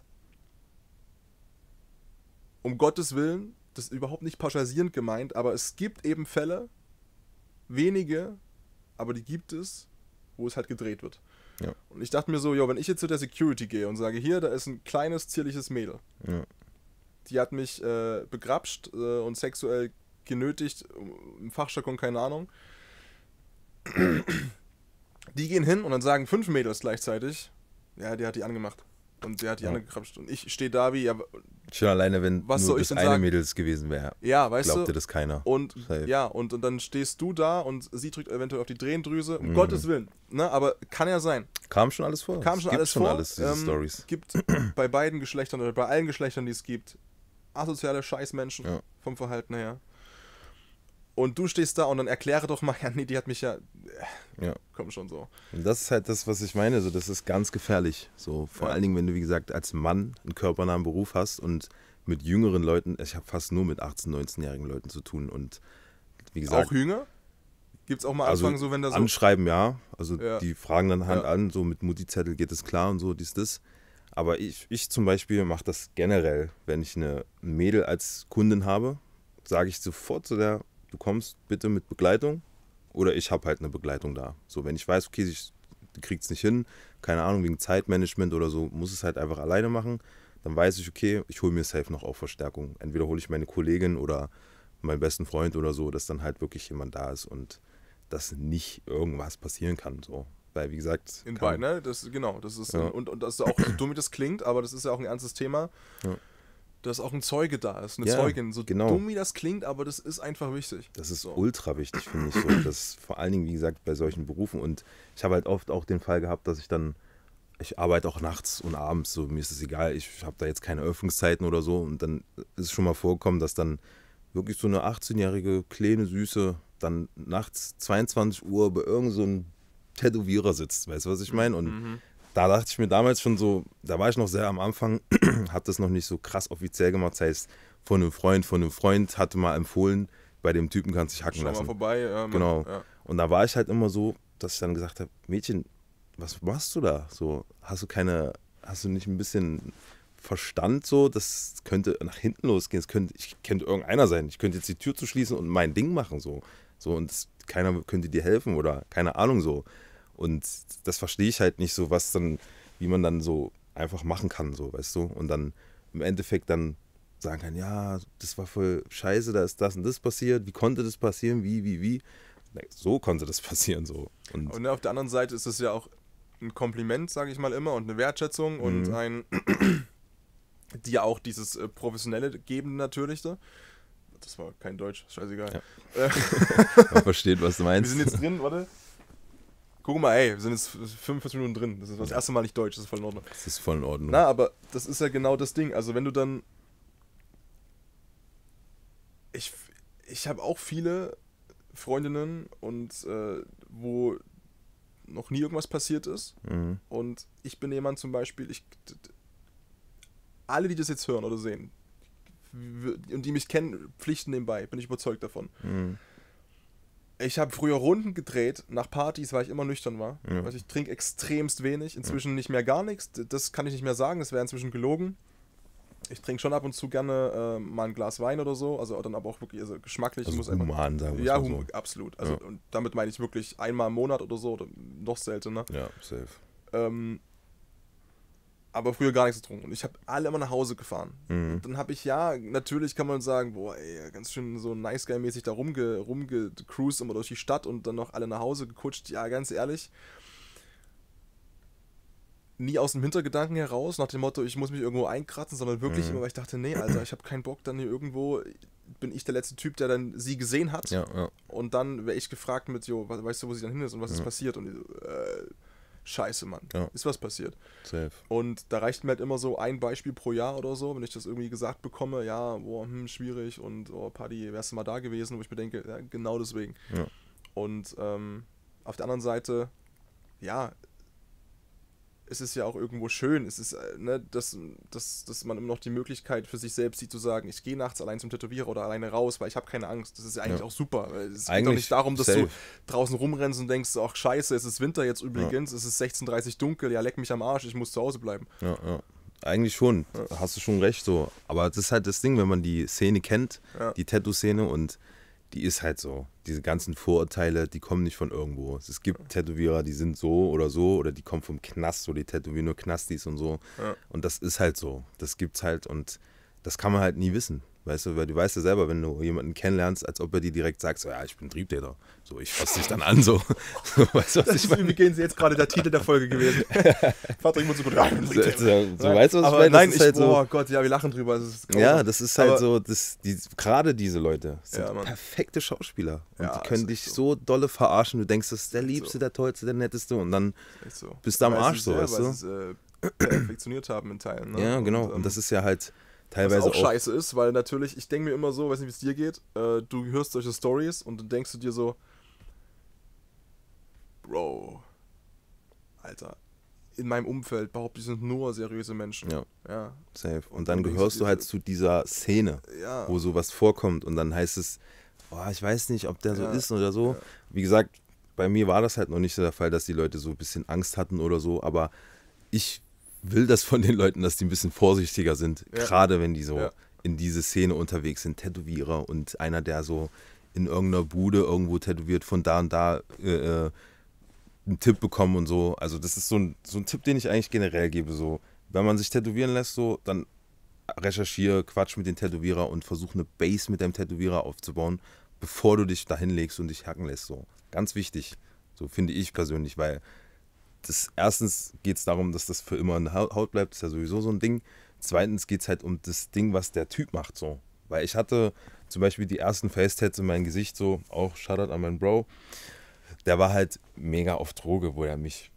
um Gottes Willen, das ist überhaupt nicht pauschalisierend gemeint, aber es gibt eben Fälle, wenige, aber die gibt es, wo es halt gedreht wird. Ja. Und ich dachte mir so, jo, wenn ich jetzt zu der Security gehe und sage, hier, da ist ein kleines, zierliches Mädel. Ja. Die hat mich äh, begrapscht äh, und sexuell genötigt, im Fachjargon keine Ahnung. die gehen hin und dann sagen fünf Mädels gleichzeitig, ja, der hat die angemacht. Und der hat die ja. andere gekrapscht. Und ich stehe da wie, ja, Schon alleine, wenn was nur das eine sagen? Mädels gewesen wäre. Ja, weißt glaubte du. Glaubte das keiner. Und ja, und, und dann stehst du da und sie drückt eventuell auf die Drehendrüse. Um mhm. Gottes Willen. Ne? Aber kann ja sein. Kam schon alles vor. Kam schon es alles gibt vor. schon alles, diese ähm, Stories. gibt bei beiden Geschlechtern oder bei allen Geschlechtern, die es gibt, asoziale Scheißmenschen ja. vom Verhalten her. Und du stehst da und dann erkläre doch mal, ja, nee, die hat mich ja. Äh, ja. Komm schon so. Und das ist halt das, was ich meine. So, das ist ganz gefährlich. So, vor ja. allen Dingen, wenn du, wie gesagt, als Mann einen körpernahen Beruf hast und mit jüngeren Leuten, ich habe fast nur mit 18-, 19-jährigen Leuten zu tun und wie gesagt. Auch jünger? Gibt es auch mal Anfragen, also so wenn da so. Anschreiben, ja. Also ja. die fragen dann halt ja. an, so mit Mutti-Zettel geht es klar und so, dies, das. Aber ich, ich zum Beispiel mache das generell. Wenn ich eine Mädel als Kundin habe, sage ich sofort zu der du kommst bitte mit Begleitung oder ich habe halt eine Begleitung da. So, wenn ich weiß, okay, ich kriegt es nicht hin, keine Ahnung, wegen Zeitmanagement oder so, muss es halt einfach alleine machen, dann weiß ich, okay, ich hole mir safe noch auf Verstärkung. Entweder hole ich meine Kollegin oder meinen besten Freund oder so, dass dann halt wirklich jemand da ist und dass nicht irgendwas passieren kann. So. Weil, wie gesagt. In beiden, ne? Das, genau, das ist. Ja. Und, und das ist auch, so dumm das klingt, aber das ist ja auch ein ernstes Thema. Ja dass auch ein Zeuge da ist, eine ja, Zeugin. So genau. dumm wie das klingt, aber das ist einfach wichtig. Das ist so. ultra wichtig, finde ich so. Das vor allen Dingen, wie gesagt, bei solchen Berufen. Und ich habe halt oft auch den Fall gehabt, dass ich dann, ich arbeite auch nachts und abends, so mir ist es egal, ich habe da jetzt keine Öffnungszeiten oder so. Und dann ist es schon mal vorgekommen, dass dann wirklich so eine 18-jährige, kleine, süße, dann nachts 22 Uhr bei irgendeinem so Tätowierer sitzt. Weißt du, was ich meine? Und mhm da dachte ich mir damals schon so, da war ich noch sehr am Anfang, habe das noch nicht so krass offiziell gemacht. Das heißt, von einem Freund, von einem Freund hatte mal empfohlen, bei dem Typen kannst du dich hacken Schau lassen. Mal vorbei. Ähm, genau. Ja. Und da war ich halt immer so, dass ich dann gesagt habe, Mädchen, was machst du da? So, hast du keine, hast du nicht ein bisschen Verstand so, das könnte nach hinten losgehen. Es könnte, ich könnte irgendeiner sein. Ich könnte jetzt die Tür zu schließen und mein Ding machen so, so und keiner könnte dir helfen oder keine Ahnung so. Und das verstehe ich halt nicht so, was dann, wie man dann so einfach machen kann, so, weißt du? Und dann im Endeffekt dann sagen kann, ja, das war voll scheiße, da ist das und das passiert, wie konnte das passieren, wie, wie, wie. So konnte das passieren, so. Und, und auf der anderen Seite ist es ja auch ein Kompliment, sage ich mal immer, und eine Wertschätzung und mhm. ein, die ja auch dieses äh, Professionelle geben natürlich. Da. Das war kein Deutsch, scheißegal. Ja. Äh, man versteht, was du meinst. Wir sind jetzt drin, warte. Guck mal, ey, wir sind jetzt 45 Minuten drin. Das ist das erste Mal nicht Deutsch, das ist voll in Ordnung. Das ist voll in Ordnung. Na, aber das ist ja genau das Ding. Also, wenn du dann. Ich, ich habe auch viele Freundinnen und äh, wo noch nie irgendwas passiert ist. Mhm. Und ich bin jemand zum Beispiel, ich. Alle, die das jetzt hören oder sehen, und die mich kennen, pflichten nebenbei, bin ich überzeugt davon. Mhm ich habe früher Runden gedreht nach Partys, weil ich immer nüchtern war. Ja. Also ich trinke extremst wenig, inzwischen ja. nicht mehr gar nichts. Das kann ich nicht mehr sagen, das wäre inzwischen gelogen. Ich trinke schon ab und zu gerne äh, mal ein Glas Wein oder so, also dann aber auch wirklich also geschmacklich. Also muss human, einfach, sagen wir Ja, so. absolut. Also ja. und damit meine ich wirklich einmal im Monat oder so oder noch seltener. Ja, safe. Ähm, aber früher gar nichts getrunken. Und ich habe alle immer nach Hause gefahren. Mhm. Dann habe ich ja, natürlich kann man sagen, boah, ey, ganz schön so nice guy-mäßig da rumgecruised immer durch die Stadt und dann noch alle nach Hause gekutscht. Ja, ganz ehrlich. Nie aus dem Hintergedanken heraus, nach dem Motto, ich muss mich irgendwo einkratzen, sondern wirklich mhm. immer, weil ich dachte, nee, Alter, ich habe keinen Bock, dann hier irgendwo bin ich der letzte Typ, der dann sie gesehen hat. Ja, ja. Und dann wäre ich gefragt mit, jo, weißt du, wo sie dann hin ist und was ja. ist mhm. passiert? Und die so, äh, scheiße, Mann, ja. ist was passiert. Safe. Und da reicht mir halt immer so ein Beispiel pro Jahr oder so, wenn ich das irgendwie gesagt bekomme, ja, boah, hm, schwierig und oh, Paddy, wärst du mal da gewesen, wo ich mir denke, ja, genau deswegen. Ja. Und ähm, auf der anderen Seite, ja, es ist ja auch irgendwo schön. Es ist, äh, ne, dass, dass, dass man immer noch die Möglichkeit für sich selbst sieht, zu sagen, ich gehe nachts allein zum Tätowierer oder alleine raus, weil ich habe keine Angst. Das ist ja eigentlich ja. auch super. Es eigentlich geht doch nicht darum, dass safe. du draußen rumrennst und denkst, ach scheiße, es ist Winter jetzt übrigens, ja. es ist 16.30 Uhr dunkel, ja leck mich am Arsch, ich muss zu Hause bleiben. Ja, ja. Eigentlich schon, hast du schon recht so. Aber das ist halt das Ding, wenn man die Szene kennt, die Tattoo-Szene und die ist halt so. Diese ganzen Vorurteile, die kommen nicht von irgendwo. Es gibt Tätowierer, die sind so oder so oder die kommen vom Knast, so die Tätowierer Knastis und so. Ja. Und das ist halt so. Das gibt's halt und das kann man halt nie wissen. Weißt du, weil du weißt ja selber, wenn du jemanden kennenlernst, als ob er dir direkt sagt, so, ja, ich bin Triebtäter. So, ich fasse dich dann an, so. weißt du, was das ich meine? Übrigens jetzt gerade der Titel der Folge gewesen. Vater, ich muss so gut rein. So, so, so, weißt du, was aber ich meine? Nein, ich, halt oh Gott, ja, wir lachen drüber. Das ja, das ist halt aber, so, das, die, gerade diese Leute sind ja, perfekte Schauspieler. Und ja, die können dich so. dolle verarschen. Du denkst, das ist der Liebste, der Tollste, der Netteste. Und dann bist du am Arsch, so, weißt du? Weil Es, äh, perfektioniert haben in Teilen. Ne? Ja, genau. Und, ähm, und das ist ja halt Teilweise Was auch, auch scheiße ist, weil natürlich, ich denke mir immer so, weiß nicht, wie es dir geht, äh, du hörst solche Stories und dann denkst du dir so, Bro, Alter, in meinem Umfeld behaupte ich, sind nur seriöse Menschen. Ja. ja. Safe. Und dann und gehörst du halt zu dieser Szene, ja. wo sowas vorkommt und dann heißt es, oh, ich weiß nicht, ob der ja. so ist oder so. Ja. Wie gesagt, bei mir war das halt noch nicht so der Fall, dass die Leute so ein bisschen Angst hatten oder so, aber ich will das von den Leuten, dass die ein bisschen vorsichtiger sind, ja. gerade wenn die so ja. in diese Szene unterwegs sind, Tätowierer und einer, der so in irgendeiner Bude irgendwo tätowiert, von da und da äh, äh einen Tipp bekommen und so. Also das ist so ein, so ein Tipp, den ich eigentlich generell gebe. So, wenn man sich tätowieren lässt, so, dann recherchiere, quatsch mit dem Tätowierer und versuche eine Base mit deinem Tätowierer aufzubauen, bevor du dich da hinlegst und dich hacken lässt. So, ganz wichtig. So finde ich persönlich, weil das, erstens geht es darum, dass das für immer in der Haut bleibt, das ist ja sowieso so ein Ding. Zweitens geht es halt um das Ding, was der Typ macht, so. Weil ich hatte zum Beispiel die ersten Face-Tats in meinem Gesicht, so, auch Shoutout an meinen Bro. Der war halt mega auf Droge, wo er mich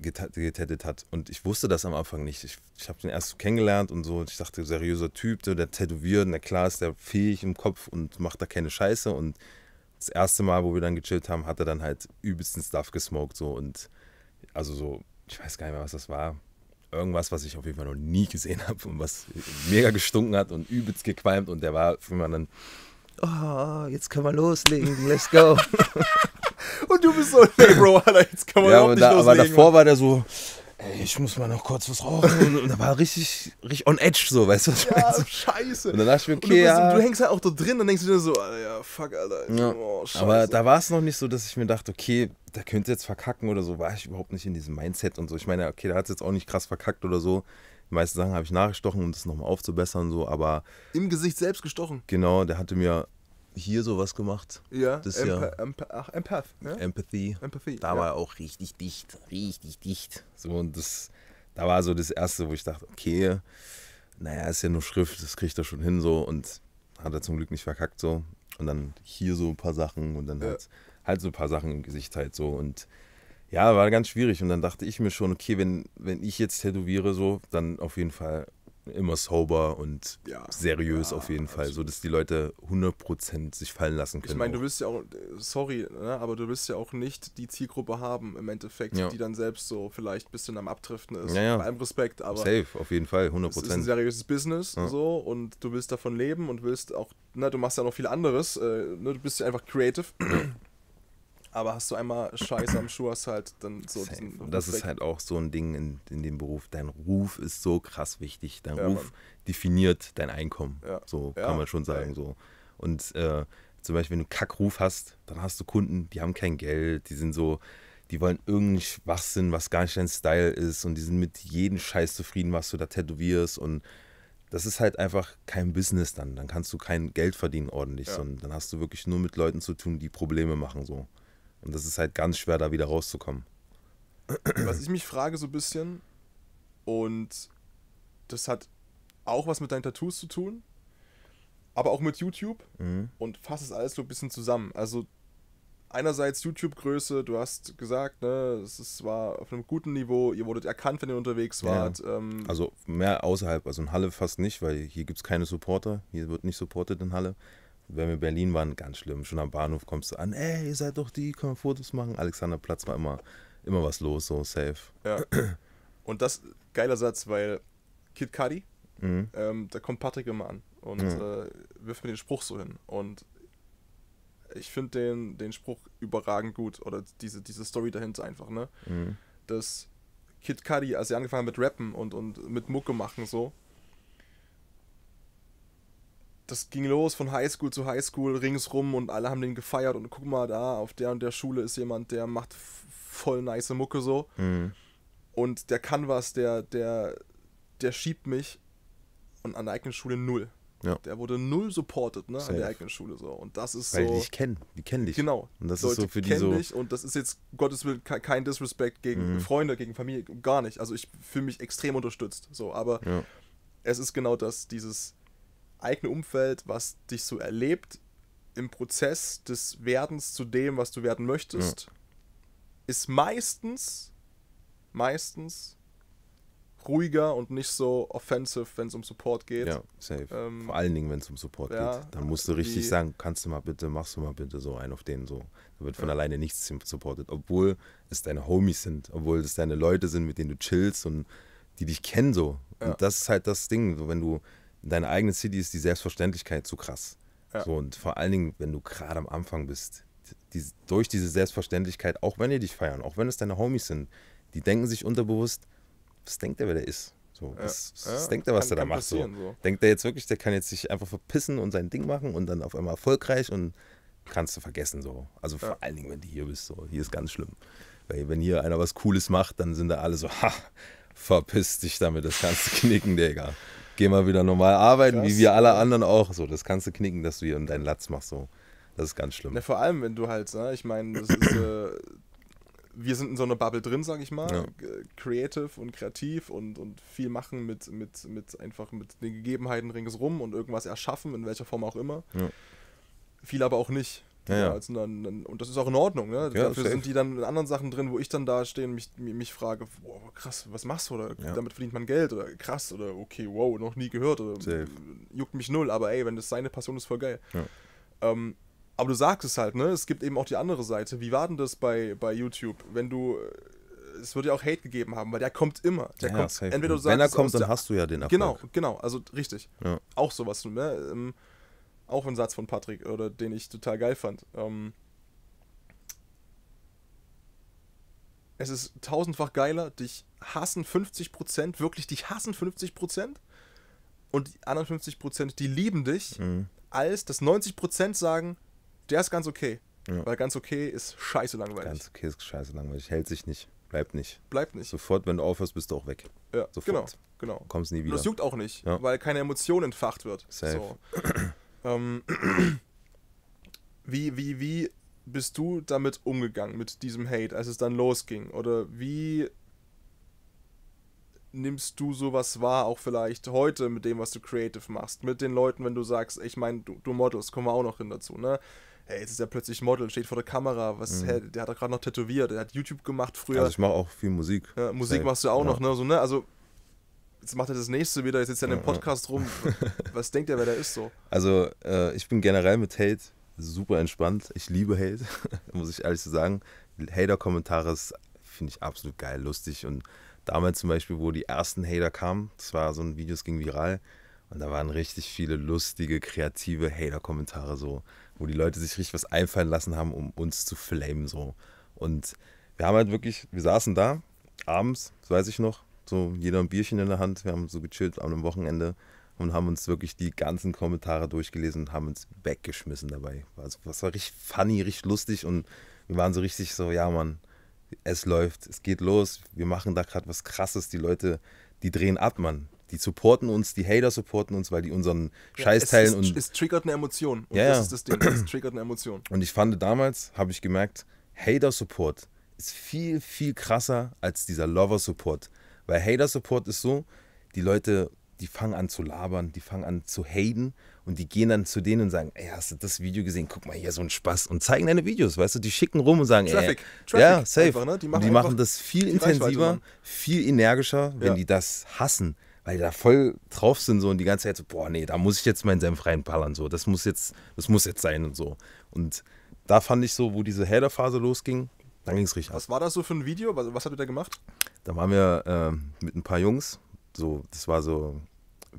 getettet hat. Und ich wusste das am Anfang nicht. Ich, ich habe den erst so kennengelernt und so. Und ich dachte, seriöser Typ, der tätowiert, na klar ist der fähig im Kopf und macht da keine Scheiße. Und das erste Mal, wo wir dann gechillt haben, hat er dann halt übelsten Stuff gesmoked so und also so, ich weiß gar nicht mehr, was das war. Irgendwas, was ich auf jeden Fall noch nie gesehen habe und was mega gestunken hat und übelst gequalmt und der war für mich dann, oh, jetzt können wir loslegen, let's go. und du bist so, hey Bro, Alter, jetzt kann man ja, überhaupt nicht da, loslegen. Aber davor war der so, ey, ich muss mal noch kurz was rauchen. Und, da war richtig, richtig on edge, so, weißt du was ja, meine? Scheiße. Und dann dachte ich mir, okay. Du, ja. du, hängst halt auch da drin und denkst dir so, Alter, ah, ja, fuck, Alter. Ja. Oh, Aber da war es noch nicht so, dass ich mir dachte, okay, da könnte jetzt verkacken oder so. War ich überhaupt nicht in diesem Mindset und so. Ich meine, okay, da hat es jetzt auch nicht krass verkackt oder so. Die meisten Sachen habe ich nachgestochen, um das nochmal aufzubessern, und so, aber. Im Gesicht selbst gestochen. Genau, der hatte mir hier sowas gemacht. Ja, das Emp ja Emp Ach, Empath. Ne? Empathy. Empathy. Da ja. war auch richtig dicht, richtig dicht. So, und das, da war so das Erste, wo ich dachte, okay, naja, ist ja nur Schrift, das kriegt er schon hin so. Und hat er zum Glück nicht verkackt so. Und dann hier so ein paar Sachen und dann ja. halt, halt so ein paar Sachen im Gesicht halt so. Und ja, war ganz schwierig. Und dann dachte ich mir schon, okay, wenn, wenn ich jetzt tätowiere so, dann auf jeden Fall immer sober und ja, seriös ja, auf jeden Fall, absolut. so dass die Leute 100% sich fallen lassen können. Ich meine, du wirst ja auch, sorry, ne, aber du wirst ja auch nicht die Zielgruppe haben im Endeffekt, ja. die dann selbst so vielleicht ein bisschen am Abdriften ist. Ja, Bei allem Respekt, aber. Safe, auf jeden Fall, 100%. Es ist ein seriöses Business so und du willst davon leben und willst auch, ne, du machst ja noch viel anderes, äh, ne, du bist ja einfach creative. Aber hast du einmal Scheiße am Schuh, hast halt dann so Safe. diesen. Das ist halt auch so ein Ding in, in dem Beruf. Dein Ruf ist so krass wichtig. Dein ja, Ruf Mann. definiert dein Einkommen. Ja. So kann man schon sagen. So. Und äh, zum Beispiel, wenn du einen Kackruf hast, dann hast du Kunden, die haben kein Geld, die sind so, die wollen irgendeinen Schwachsinn, was gar nicht dein Style ist und die sind mit jedem Scheiß zufrieden, was du da tätowierst und das ist halt einfach kein Business dann. Dann kannst du kein Geld verdienen ordentlich, ja. sondern dann hast du wirklich nur mit Leuten zu tun, die Probleme machen so. Und das ist halt ganz schwer, da wieder rauszukommen. Was ich mich frage so ein bisschen, und das hat auch was mit deinen Tattoos zu tun, aber auch mit YouTube mhm. und fasst es alles so ein bisschen zusammen. Also einerseits YouTube-Größe, du hast gesagt, ne, es war auf einem guten Niveau, ihr wurdet erkannt, wenn ihr unterwegs wart. Ja. Ähm also mehr außerhalb, also in Halle fast nicht, weil hier gibt es keine Supporter, hier wird nicht supportet in Halle wenn wir in Berlin waren, ganz schlimm. Schon am Bahnhof kommst du an, ey, ihr seid doch die, können wir Fotos machen? Alexanderplatz war immer, immer was los, so safe. Ja. Und das, geiler Satz, weil Kid Cudi, mhm. ähm, da kommt Patrick immer an und mhm. äh, wirft mir den Spruch so hin. Und ich finde den, den Spruch überragend gut oder diese, diese Story dahinter einfach, ne? Mhm. Dass Kid Cudi, als er angefangen hat mit Rappen und, und mit Mucke machen so, das ging los von Highschool zu Highschool ringsrum und alle haben den gefeiert und guck mal da, auf der und der Schule ist jemand, der macht voll nice Mucke so. Mhm. Und der Canvas, der, der, der schiebt mich und an der eigenen Schule null. Ja. Der wurde null supported, ne, Safe. an der eigenen Schule so. Und das ist Weil so. die dich kennen, die kennen dich. Genau. Und das Leute ist so für die so. Dich und das ist jetzt, Gottes Willen, kein Disrespect gegen mhm. Freunde, gegen Familie, gar nicht. Also ich fühle mich extrem unterstützt, so. Aber ja. es ist genau das, dieses eigene Umfeld, was dich so erlebt im Prozess des Werdens zu dem, was du werden möchtest, ja. ist meistens, meistens ruhiger und nicht so offensive, wenn es um Support geht. Ja, safe. Ähm, Vor allen Dingen, wenn es um Support ja, geht. Dann musst du richtig sagen, kannst du mal bitte, machst du mal bitte so einen auf den so. Da wird von ja. alleine nichts supportet, obwohl es deine Homies sind, obwohl es deine Leute sind, mit denen du chillst und die dich kennen so. Und das ist halt das Ding, so wenn du deine eigene City ist die Selbstverständlichkeit zu krass. Ja. So, und vor allen Dingen, wenn du gerade am Anfang bist, die, durch diese Selbstverständlichkeit, auch wenn die dich feiern, auch wenn es deine Homies sind, die denken sich unterbewusst, was denkt der, wer der ist? So, ja, was, was ja, denkt der, was der da macht? So. so. Denkt der jetzt wirklich, der kann jetzt sich einfach verpissen und sein Ding machen und dann auf einmal erfolgreich und kannst du vergessen. So. Also vor allen Dingen, wenn du hier bist, so. hier ist ganz schlimm. Weil wenn hier einer was Cooles macht, dann sind da alle so, ha, verpiss dich damit, das kannst du knicken, Digga geh mal wieder normal arbeiten, Krass. wie wir alle anderen auch. So, das kannst du knicken, dass du hier in deinen Latz machst. So. Das ist ganz schlimm. Ja, vor allem, wenn du halt, ne, ich meine, äh, wir sind in so einer Bubble drin, sag ich mal. Ja. Äh, creative und kreativ und, und viel machen mit, mit, mit einfach mit den Gegebenheiten ringsrum und irgendwas erschaffen, in welcher Form auch immer. Ja. Viel aber auch nicht. Ja, ja. Als ein, ein, und das ist auch in Ordnung. Ne? Ja, Dafür safe. sind die dann in anderen Sachen drin, wo ich dann da stehe und mich, mich frage, boah, krass, was machst du? Oder damit verdient man Geld oder krass oder okay, wow, noch nie gehört oder safe. juckt mich null, aber ey, wenn das seine Passion ist, voll geil. Ähm, aber du sagst es halt, ne? Es gibt eben auch die andere Seite. Wie war denn das bei, bei YouTube? Wenn du äh, es wird ja auch Hate gegeben haben, weil der kommt immer. Der ja, kommt, entweder du sagst, Wenn er kommt, dann hast du ja den genau, Erfolg. Genau, genau, also richtig. Ja. Auch sowas. Ne? Ähm, auch ein Satz von Patrick, oder den ich total geil fand. Ähm, es ist tausendfach geiler, dich hassen 50%, wirklich dich hassen 50% und die anderen 50%, die lieben dich, mhm. als dass 90% sagen, der ist ganz okay. Ja. Weil ganz okay ist scheiße langweilig. Ganz okay ist scheiße langweilig, hält sich nicht. Bleibt nicht. Bleibt nicht. Sofort, wenn du aufhörst, bist du auch weg. Ja, Sofort. genau. genau. Kommst nie wieder. Und das juckt auch nicht, ja. weil keine Emotion entfacht wird. Safe. So. Ähm, wie, wie, wie bist du damit umgegangen, mit diesem Hate, als es dann losging? Oder wie nimmst du sowas wahr, auch vielleicht heute mit dem, was du creative machst, mit den Leuten, wenn du sagst, ich meine, du, du modelst, kommen wir auch noch hin dazu, ne? Hey, jetzt ist er plötzlich Model, steht vor der Kamera, was, mhm. hey, der hat er gerade noch tätowiert, der hat YouTube gemacht früher. Also ich mache auch viel Musik. Ja, Musik Zeit. machst du auch ja. noch, ne? So, ne? Also jetzt macht er das nächste wieder, jetzt sitzt er in dem Podcast rum. Was denkt er, wer der ist so? Also, äh, ich bin generell mit Hate super entspannt. Ich liebe Hate, muss ich ehrlich sagen. Hater-Kommentare finde ich absolut geil, lustig. Und damals zum Beispiel, wo die ersten Hater kamen, das war so ein Video, das ging viral. Und da waren richtig viele lustige, kreative Hater-Kommentare so, wo die Leute sich richtig was einfallen lassen haben, um uns zu flamen so. Und wir haben halt wirklich, wir saßen da abends, das weiß ich noch, so, jeder ein Bierchen in der Hand. Wir haben so gechillt am Wochenende und haben uns wirklich die ganzen Kommentare durchgelesen und haben uns weggeschmissen dabei. Also, das war richtig funny, richtig lustig und wir waren so richtig so, ja, Mann, es läuft, es geht los, wir machen da gerade was Krasses, die Leute, die drehen ab, Mann. Die supporten uns, die Hater supporten uns, weil die unseren ja, Scheiß teilen. Es, ist, und es triggert eine Emotion. Und ja, das ist das Ding, es triggert eine Emotion. Und ich fand damals, habe ich gemerkt, Hater-Support ist viel, viel krasser als dieser Lover-Support. Weil Hater-Support ist so, die Leute, die fangen an zu labern, die fangen an zu haten und die gehen dann zu denen und sagen, ey, hast du das Video gesehen? Guck mal, hier so ein Spaß und zeigen deine Videos, weißt du, die schicken rum und sagen, Traffic, ey, Traffic ja, safe. Einfach, ne? Die machen, die machen das viel intensiver, viel energischer, wenn ja. die das hassen, weil die da voll drauf sind so und die ganze Zeit so, boah, nee, da muss ich jetzt meinen Senf reinpallern, so, das muss jetzt, das muss jetzt sein und so. Und da fand ich so, wo diese Hater-Phase losging, dann ging es richtig Was ab. war das so für ein Video? Was, was habt ihr da gemacht? Da waren wir äh, mit ein paar Jungs. So, das war so,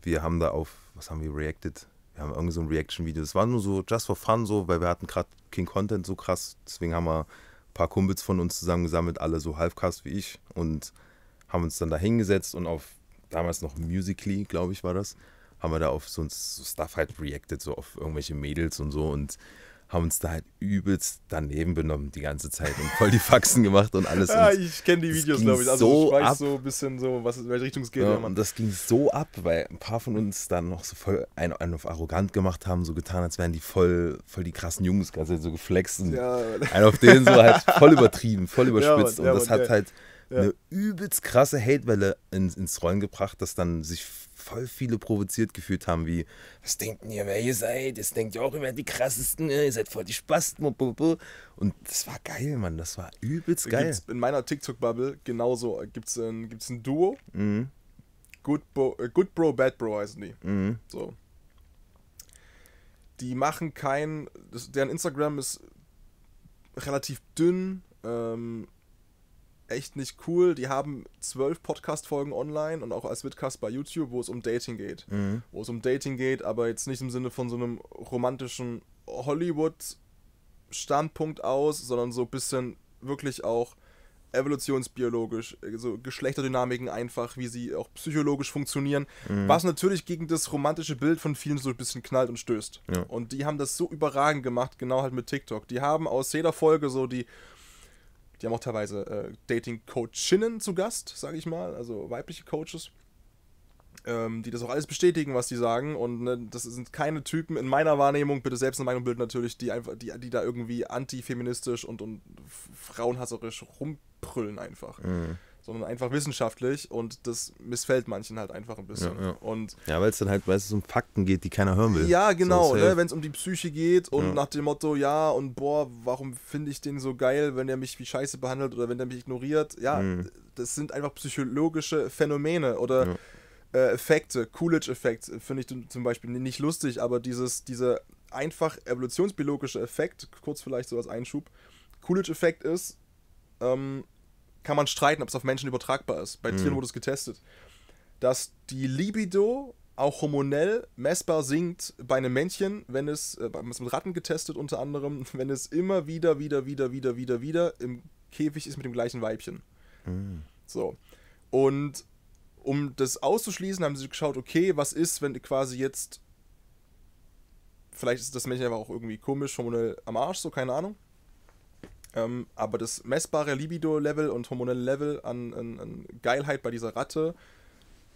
wir haben da auf, was haben wir reacted? Wir haben irgendwie so ein Reaction-Video. Das war nur so just for fun, so, weil wir hatten gerade King Content so krass. Deswegen haben wir ein paar Kumpels von uns zusammengesammelt, alle so halfcast wie ich. Und haben uns dann da hingesetzt und auf, damals noch Musically, glaube ich, war das, haben wir da auf so so Stuff halt reacted, so auf irgendwelche Mädels und so. Und haben uns da halt übelst daneben benommen die ganze Zeit und voll die Faxen gemacht und alles. ja, und ich kenne die Videos, glaube ich. Also so ich weiß ab, so ein bisschen so, was, in welche Richtung es geht. Ja, und das ging so ab, weil ein paar von uns dann noch so voll einen, einen auf arrogant gemacht haben, so getan, als wären die voll, voll die krassen Jungs, ganz so geflext und ja, einen auf denen so halt voll übertrieben, voll überspitzt. Ja, Mann, und das Mann, hat halt eine übelst krasse Hatewelle ins, ins Rollen gebracht, dass dann sich voll viele provoziert gefühlt haben, wie, was denkt ihr, wer ihr seid? Jetzt denkt ihr auch immer die krassesten, ne? ihr seid voll die Spasten. Und das war geil, Mann, das war übelst geil. Gibt's in meiner TikTok-Bubble genauso äh, gibt es ein, gibt's ein Duo. Mhm. Good, Bro, äh, Good Bro, Bad Bro heißen die. Mhm. So. Die machen kein, deren Instagram ist relativ dünn, ähm, echt nicht cool. Die haben zwölf Podcast-Folgen online und auch als Witcast bei YouTube, wo es um Dating geht. Mhm. Wo es um Dating geht, aber jetzt nicht im Sinne von so einem romantischen Hollywood-Standpunkt aus, sondern so ein bisschen wirklich auch evolutionsbiologisch, äh, so Geschlechterdynamiken einfach, wie sie auch psychologisch funktionieren, mhm. was natürlich gegen das romantische Bild von vielen so ein bisschen knallt und stößt. Ja. Und die haben das so überragend gemacht, genau halt mit TikTok. Die haben aus jeder Folge so die die haben auch teilweise äh, Dating-Coachinnen zu Gast, sage ich mal, also weibliche Coaches, ähm, die das auch alles bestätigen, was die sagen. Und ne, das sind keine Typen in meiner Wahrnehmung, bitte selbst eine Meinung bilden natürlich, die einfach, die, die da irgendwie antifeministisch und, und frauenhasserisch rumprüllen einfach. Mhm sondern einfach wissenschaftlich und das missfällt manchen halt einfach ein bisschen. Ja, ja. Und ja weil es dann halt meistens um Fakten geht, die keiner hören will. Ja, genau, so ne? wenn es um die Psyche geht und ja. nach dem Motto, ja, und boah, warum finde ich den so geil, wenn er mich wie scheiße behandelt oder wenn er mich ignoriert. Ja, mhm. das sind einfach psychologische Phänomene oder äh, Effekte, Coolidge-Effekt finde ich zum Beispiel nicht lustig, aber dieses, dieser einfach evolutionsbiologische Effekt, kurz vielleicht so als Einschub, Coolidge-Effekt ist, ähm, kann man streiten, ob es auf Menschen übertragbar ist. Bei mhm. Tieren wurde es getestet. Dass die Libido auch hormonell messbar sinkt bei einem Männchen, wenn es, äh, es mit Ratten getestet unter anderem, wenn es immer wieder, wieder, wieder, wieder, wieder, wieder im Käfig ist mit dem gleichen Weibchen. Mhm. So. Und um das auszuschließen, haben sie geschaut, okay, was ist, wenn quasi jetzt. Vielleicht ist das Männchen aber auch irgendwie komisch, hormonell am Arsch, so, keine Ahnung. Ähm, aber das messbare Libido-Level und hormonelle Level an, an, an, Geilheit bei dieser Ratte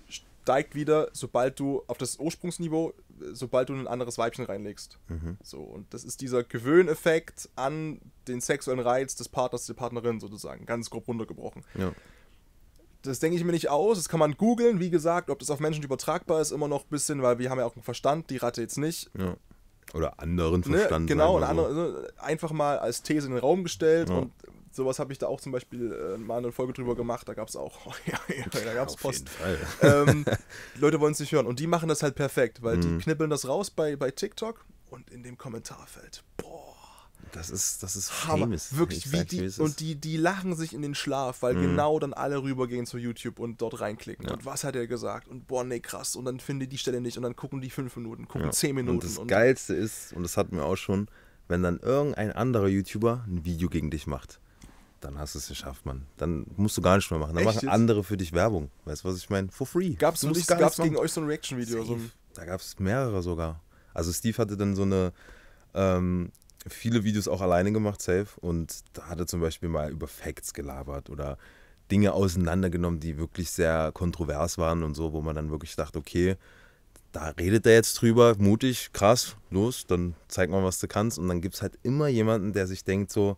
steigt wieder, sobald du auf das Ursprungsniveau, sobald du ein anderes Weibchen reinlegst. Mhm. So, und das ist dieser Gewöhneffekt an den sexuellen Reiz des Partners, der Partnerin sozusagen, ganz grob runtergebrochen. Ja. Das denke ich mir nicht aus, das kann man googeln, wie gesagt, ob das auf Menschen übertragbar ist, immer noch ein bisschen, weil wir haben ja auch einen Verstand, die Ratte jetzt nicht. Ja. Oder anderen Verstand. Ne, genau, oder so. Ne, einfach mal als These in den Raum gestellt ja. und sowas habe ich da auch zum Beispiel äh, mal eine Folge drüber gemacht, da gab es auch, oh, ja, ja, da gab es Post. Ähm, Leute wollen es nicht hören und die machen das halt perfekt, weil mhm. die knippeln das raus bei, bei TikTok und in dem Kommentarfeld das ist, das ist Hammer. Famous. Wirklich, wie die, und die, die lachen sich in den Schlaf, weil mhm. genau dann alle rübergehen zu YouTube und dort reinklicken. Ja. Und was hat er gesagt? Und boah, nee, krass. Und dann finde die Stelle nicht und dann gucken die fünf Minuten, gucken ja. zehn Minuten. Und das und Geilste ist, und das hatten wir auch schon, wenn dann irgendein anderer YouTuber ein Video gegen dich macht, dann hast du es geschafft, Mann. Dann musst du gar nicht mehr machen. Dann Echt machen jetzt? andere für dich Werbung. Weißt du, was ich meine? For free. Gab es gegen euch so ein Reaction-Video? So da gab es mehrere sogar. Also Steve hatte dann so eine ähm, viele Videos auch alleine gemacht, safe. Und da hat er zum Beispiel mal über Facts gelabert oder Dinge auseinandergenommen, die wirklich sehr kontrovers waren und so, wo man dann wirklich dachte, okay, da redet er jetzt drüber, mutig, krass, los, dann zeig mal, was du kannst. Und dann gibt es halt immer jemanden, der sich denkt so,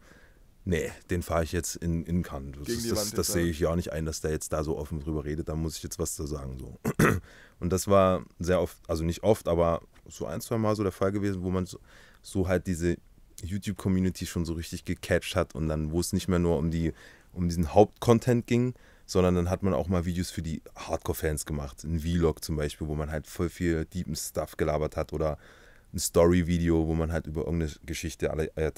nee, den fahre ich jetzt in, in Kant. Das, das, das sehe ich ja nicht ein, dass der jetzt da so offen drüber redet, da muss ich jetzt was zu sagen. So. Und das war sehr oft, also nicht oft, aber so ein, zwei Mal so der Fall gewesen, wo man so, so halt diese YouTube-Community schon so richtig gecatcht hat und dann, wo es nicht mehr nur um, die, um diesen Hauptcontent ging, sondern dann hat man auch mal Videos für die Hardcore-Fans gemacht. Ein Vlog zum Beispiel, wo man halt voll viel deepen Stuff gelabert hat oder ein Story-Video, wo man halt über irgendeine Geschichte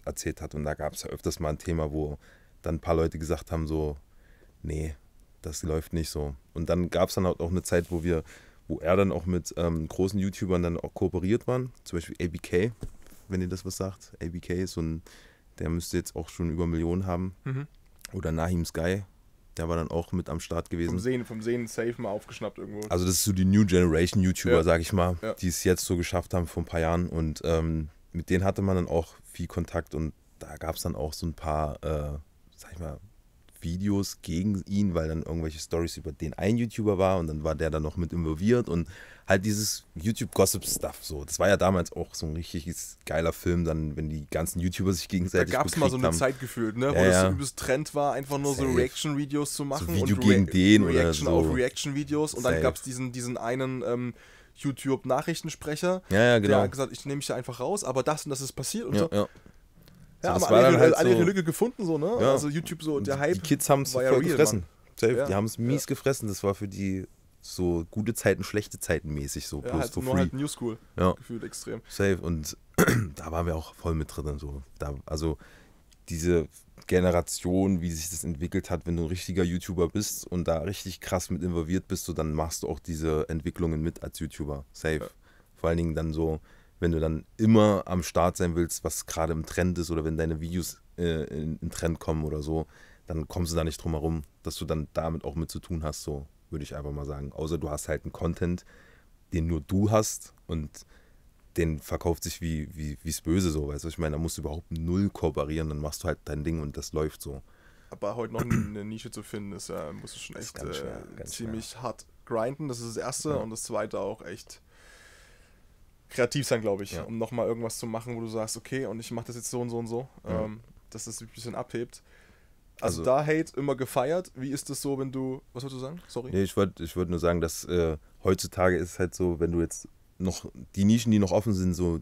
erzählt hat. Und da gab es ja öfters mal ein Thema, wo dann ein paar Leute gesagt haben, so, nee, das läuft nicht so. Und dann gab es dann halt auch eine Zeit, wo wir, wo er dann auch mit ähm, großen YouTubern dann auch kooperiert waren, zum Beispiel ABK, wenn ihr das was sagt. ABK ist so ein, der müsste jetzt auch schon über Millionen haben. Mhm. Oder Nahim Sky, der war dann auch mit am Start gewesen. Vom Sehen, vom Sehen safe mal aufgeschnappt irgendwo. Also das ist so die New Generation YouTuber, ja. sag ich mal, ja. die es jetzt so geschafft haben vor ein paar Jahren. Und ähm, mit denen hatte man dann auch viel Kontakt und da gab es dann auch so ein paar, äh, sag ich mal, Videos gegen ihn, weil dann irgendwelche Stories über den einen YouTuber war und dann war der dann noch mit involviert und halt dieses YouTube-Gossip-Stuff so. Das war ja damals auch so ein richtig geiler Film, dann, wenn die ganzen YouTuber sich gegenseitig. Da gab es mal so eine haben. Zeit gefühlt, ne? Wo ja, das so übelst Trend war, einfach nur Safe. so Reaction-Videos zu machen. So Video und gegen Re den Reaction oder so. auf Reaction-Videos und Safe. dann gab es diesen, diesen einen. Ähm, YouTube-Nachrichtensprecher, ja, ja, genau. der hat gesagt, ich nehme mich da einfach raus, aber das und das ist passiert und ja, so. Ja, so, aber dann halt alle so, ihre Lücke gefunden, so, ne? Ja. Also YouTube so, der Hype. Die Kids haben es ja voll real, gefressen. Ja. Die haben es mies gefressen. Das war für die so gute Zeiten, schlechte Zeiten mäßig so. Ja, bloß halt so nur free. halt New School. Ja. Gefühlt extrem. Safe. Und da waren wir auch voll mit drin. so. Da, also diese Generation, wie sich das entwickelt hat, wenn du ein richtiger YouTuber bist und da richtig krass mit involviert bist, so, dann machst du auch diese Entwicklungen mit als YouTuber. Safe. Ja. Vor allen Dingen dann so, wenn du dann immer am Start sein willst, was gerade im Trend ist oder wenn deine Videos äh, in, in Trend kommen oder so, dann kommst du da nicht drum herum, dass du dann damit auch mit zu tun hast, so würde ich einfach mal sagen. Außer du hast halt einen Content, den nur du hast und den verkauft sich wie wie böse so, weißt du? Ich meine, da musst du überhaupt null kooperieren, dann machst du halt dein Ding und das läuft so. Aber heute noch eine Nische zu finden, ist ja, äh, muss ich schon echt äh, schwer, äh, ziemlich schwer. hart grinden. Das ist das Erste ja. und das Zweite auch echt kreativ sein, glaube ich, ja. um nochmal irgendwas zu machen, wo du sagst, okay, und ich mache das jetzt so und so und so, ja. ähm, dass das ein bisschen abhebt. Also, also, da Hate immer gefeiert. Wie ist das so, wenn du, was wolltest du sagen? Sorry. Nee, ich wollte ich wollt nur sagen, dass äh, heutzutage ist es halt so, wenn du jetzt noch die Nischen, die noch offen sind, so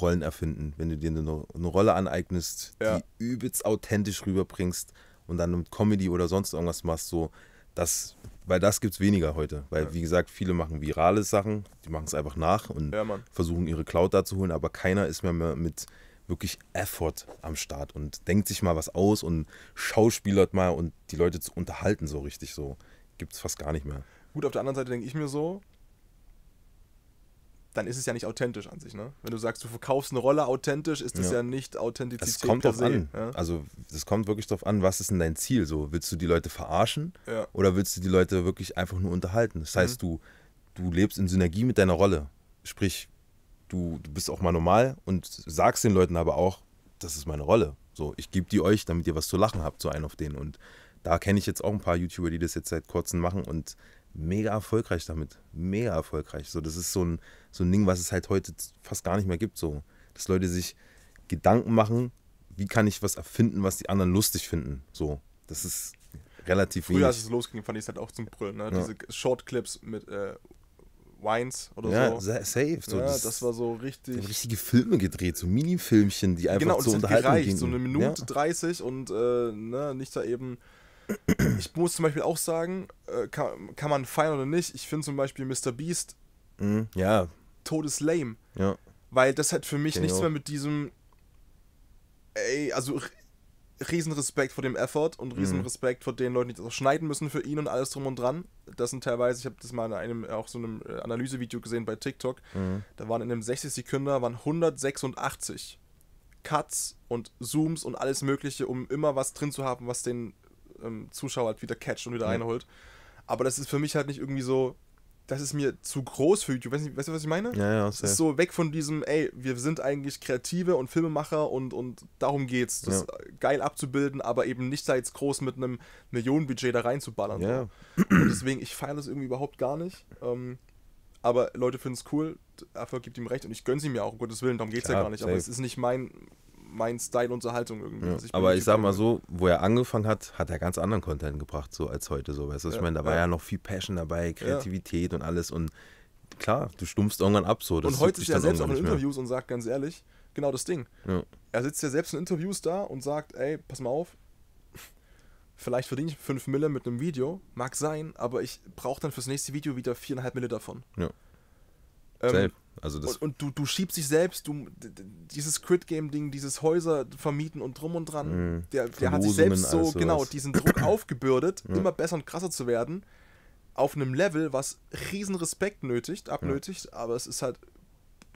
Rollen erfinden. Wenn du dir eine, eine Rolle aneignest, ja. die übelst authentisch rüberbringst und dann mit Comedy oder sonst irgendwas machst, so, das weil das gibt es weniger heute. Weil, ja. wie gesagt, viele machen virale Sachen, die machen es einfach nach und ja, versuchen ihre Cloud da zu holen, aber keiner ist mehr, mehr mit wirklich Effort am Start und denkt sich mal was aus und schauspielert mal und die Leute zu unterhalten so richtig so. Gibt es fast gar nicht mehr. Gut, auf der anderen Seite denke ich mir so, dann ist es ja nicht authentisch an sich. Ne? Wenn du sagst, du verkaufst eine Rolle authentisch, ist das ja, ja nicht Authentizität. Es kommt darauf an. Ja? Also es kommt wirklich darauf an, was ist denn dein Ziel? So willst du die Leute verarschen ja. oder willst du die Leute wirklich einfach nur unterhalten? Das heißt, mhm. du du lebst in Synergie mit deiner Rolle. Sprich, du, du bist auch mal normal und sagst den Leuten aber auch, das ist meine Rolle. So, ich gebe die euch, damit ihr was zu lachen habt, so einen auf den. Und da kenne ich jetzt auch ein paar YouTuber, die das jetzt seit kurzem machen und mega erfolgreich damit. Mega erfolgreich. So, das ist so ein, so ein Ding, was es halt heute fast gar nicht mehr gibt. So, dass Leute sich Gedanken machen, wie kann ich was erfinden, was die anderen lustig finden. So, das ist relativ Früher, wenig. als es losging, fand ich es halt auch zum Brüllen. Ne? Ja. Diese Shortclips mit äh, Wines oder ja, so. Ja, safe. So, ja, das, das, war so richtig. Richtige Filme gedreht, so Minifilmchen, die einfach genau, zur Unterhaltung gingen. Genau, so eine Minute ja. 30 und äh, ne, nicht da eben ich muss zum Beispiel auch sagen, äh, kann, kann man feiern oder nicht, ich finde zum Beispiel Mr. Beast mhm, ja. todeslame. Ja. Weil das hat für mich genau. nichts mehr mit diesem, ey, also Riesenrespekt vor dem Effort und mhm. Riesenrespekt mhm. vor den Leuten, die das auch schneiden müssen für ihn und alles drum und dran. Das sind teilweise, ich habe das mal in einem, auch so einem äh, Analysevideo gesehen bei TikTok, mhm. da waren in einem 60 Sekünder waren 186 Cuts und Zooms und alles Mögliche, um immer was drin zu haben, was den ähm, Zuschauer halt wieder catcht und wieder mhm. reinholt. Aber das ist für mich halt nicht irgendwie so, das ist mir zu groß für YouTube. Weißt du, weißt du was ich meine? Ja, ja, sehr. Es ist so weg von diesem, ey, wir sind eigentlich Kreative und Filmemacher und, und darum geht's, das ja. geil abzubilden, aber eben nicht da jetzt groß mit einem Millionenbudget da reinzuballern. Ja. Und deswegen, ich feiere das irgendwie überhaupt gar nicht. Ähm, aber Leute finden es cool, Erfolg gibt ihm recht und ich gönne sie mir auch, um Gottes Willen, darum geht's Klar, ja gar nicht. Safe. Aber es ist nicht mein mein Style Unterhaltung irgendwie. Ja, also ich aber ich sag mal so, wo er angefangen hat, hat er ganz anderen Content gebracht, so als heute, so weißt du, ja, ich meine, da war ja noch viel Passion dabei, Kreativität und alles und klar, du stumpfst irgendwann ab so. und heute sitzt er selbst auch in Interviews mehr. und sagt ganz ehrlich, genau das Ding. Er sitzt ja selbst in Interviews da und sagt, ey, pass mal auf, vielleicht verdiene ich 5 Mille mit einem Video, mag sein, aber ich brauche dann fürs nächste Video wieder 4,5 Mille davon. Ja. Ähm, also das und, und du, du schiebst dich selbst, du, dieses Crit-Game-Ding, dieses Häuser vermieten und drum und dran, mhm. der, der hat sich selbst so, genau, diesen Druck aufgebürdet, ja. immer besser und krasser zu werden, auf einem Level, was riesen Respekt nötigt, abnötigt, ja. aber es ist halt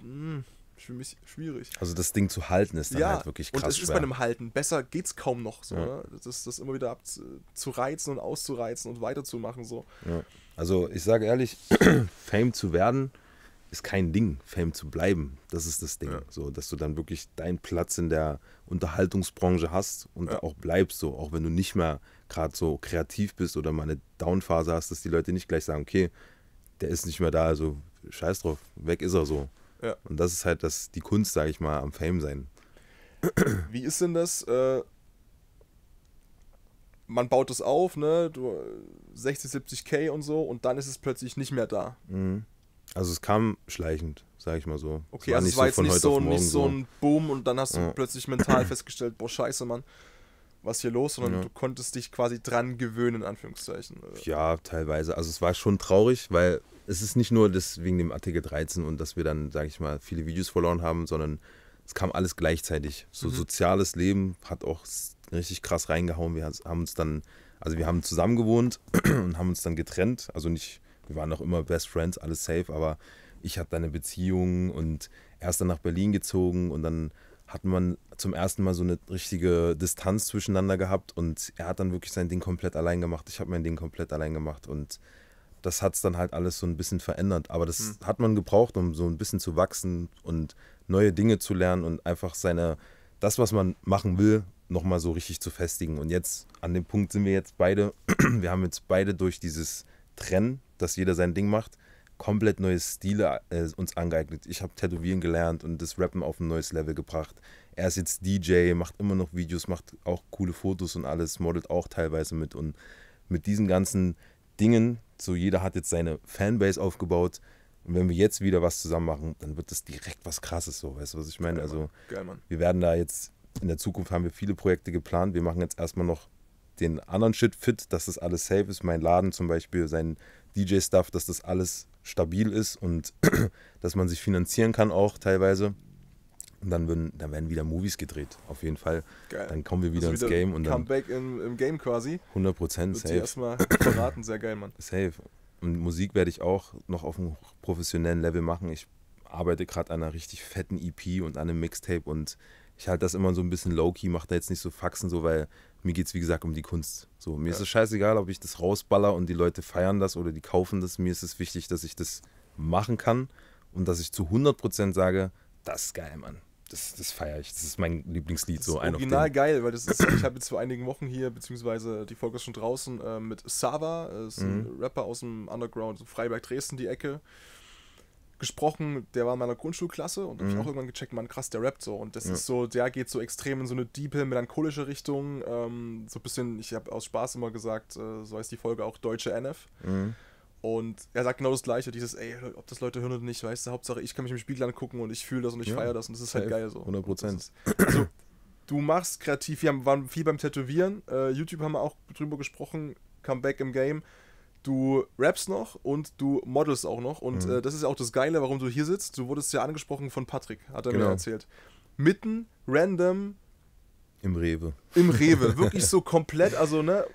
mh, für mich schwierig. Also das Ding zu halten ist dann ja, halt wirklich krass und es schwer. ist bei einem Halten, besser geht's kaum noch, so, ja. Ne? das, das immer wieder zu reizen und auszureizen und weiterzumachen, so. Also ich sage ehrlich, Fame zu werden ist kein Ding, Fame zu bleiben. Das ist das Ding. Ja. So, dass du dann wirklich deinen Platz in der Unterhaltungsbranche hast und ja. auch bleibst, so, auch wenn du nicht mehr gerade so kreativ bist oder mal eine Downphase hast, dass die Leute nicht gleich sagen, okay, der ist nicht mehr da, also scheiß drauf, weg ist er so. Ja. Und das ist halt das, die Kunst, sage ich mal, am Fame sein. Wie ist denn das? Äh, man baut es auf, ne? Du, 60, 70 K und so, und dann ist es plötzlich nicht mehr da. Mhm. Also es kam schleichend, sage ich mal so. Okay, also es also es war jetzt nicht, so, nicht so ein Boom und dann hast du ja. plötzlich mental festgestellt, boah scheiße, Mann, was hier los? Sondern ja. du konntest dich quasi dran gewöhnen, in Anführungszeichen. Ja, teilweise. Also es war schon traurig, weil es ist nicht nur das wegen dem Artikel 13 und dass wir dann, sage ich mal, viele Videos verloren haben, sondern es kam alles gleichzeitig. So mhm. soziales Leben hat auch richtig krass reingehauen. Wir haben uns dann, also wir haben zusammen gewohnt und haben uns dann getrennt. Also nicht wir waren noch immer Best Friends, alles safe, aber ich hatte eine Beziehung und erst dann nach Berlin gezogen und dann hat man zum ersten Mal so eine richtige Distanz zwischeneinander gehabt und er hat dann wirklich sein Ding komplett allein gemacht. Ich habe mein Ding komplett allein gemacht und das hat es dann halt alles so ein bisschen verändert. Aber das mhm. hat man gebraucht, um so ein bisschen zu wachsen und neue Dinge zu lernen und einfach seine, das, was man machen will, nochmal so richtig zu festigen. Und jetzt, an dem Punkt sind wir jetzt beide, wir haben jetzt beide durch dieses trennen, dass jeder sein Ding macht, komplett neue Stile äh, uns angeeignet. Ich habe Tätowieren gelernt und das Rappen auf ein neues Level gebracht. Er ist jetzt DJ, macht immer noch Videos, macht auch coole Fotos und alles, modelt auch teilweise mit. Und mit diesen ganzen Dingen, so jeder hat jetzt seine Fanbase aufgebaut. Und wenn wir jetzt wieder was zusammen machen, dann wird das direkt was Krasses, so. Weißt du, was ich meine? Geil, also, Geil, wir werden da jetzt in der Zukunft haben wir viele Projekte geplant. Wir machen jetzt erstmal noch den anderen Shit fit, dass das alles safe ist. Mein Laden zum Beispiel, sein DJ-Stuff, dass das alles stabil ist und dass man sich finanzieren kann auch teilweise. Und dann, würden, dann werden wieder Movies gedreht, auf jeden Fall. Geil. Dann kommen wir wieder also ins wieder Game. und dann Comeback im, im Game quasi. 100 Prozent, safe. erstmal verraten, sehr geil, Mann. Safe. Und Musik werde ich auch noch auf einem professionellen Level machen. Ich arbeite gerade an einer richtig fetten EP und an einem Mixtape und ich halte das immer so ein bisschen low-key, mache da jetzt nicht so Faxen so, weil mir geht es wie gesagt um die Kunst. So, mir ja. ist es scheißegal, ob ich das rausballer und die Leute feiern das oder die kaufen das. Mir ist es wichtig, dass ich das machen kann und dass ich zu 100% sage, das ist geil, Mann. Das, das feiere ich. Das ist mein Lieblingslied. Das so ist original geil, weil das ist, ich habe jetzt vor einigen Wochen hier, beziehungsweise die Folge ist schon draußen, äh, mit Sava, äh, ist mhm. ein Rapper aus dem Underground, so Freiberg Dresden, die Ecke gesprochen, der war in meiner Grundschulklasse und mhm. habe ich auch irgendwann gecheckt, man krass, der rappt so. Und das ja. ist so, der geht so extrem in so eine diepe, melancholische Richtung. Ähm, so ein bisschen, ich habe aus Spaß immer gesagt, äh, so heißt die Folge auch Deutsche NF. Mhm. Und er sagt genau das Gleiche, dieses, ey, ob das Leute hören oder nicht, weißt du, Hauptsache ich kann mich im Spiegel angucken und ich fühle das und ich ja. feiere das und das ist halt geil so. 100 Prozent. Also, du machst kreativ, wir haben, waren viel beim Tätowieren, äh, YouTube haben wir auch drüber gesprochen, Comeback im Game du rappst noch und du modelst auch noch. Und mhm. äh, das ist ja auch das Geile, warum du hier sitzt. Du wurdest ja angesprochen von Patrick, hat er genau. mir erzählt. Mitten, random. Im Rewe. Im Rewe. Wirklich so komplett, also, ne?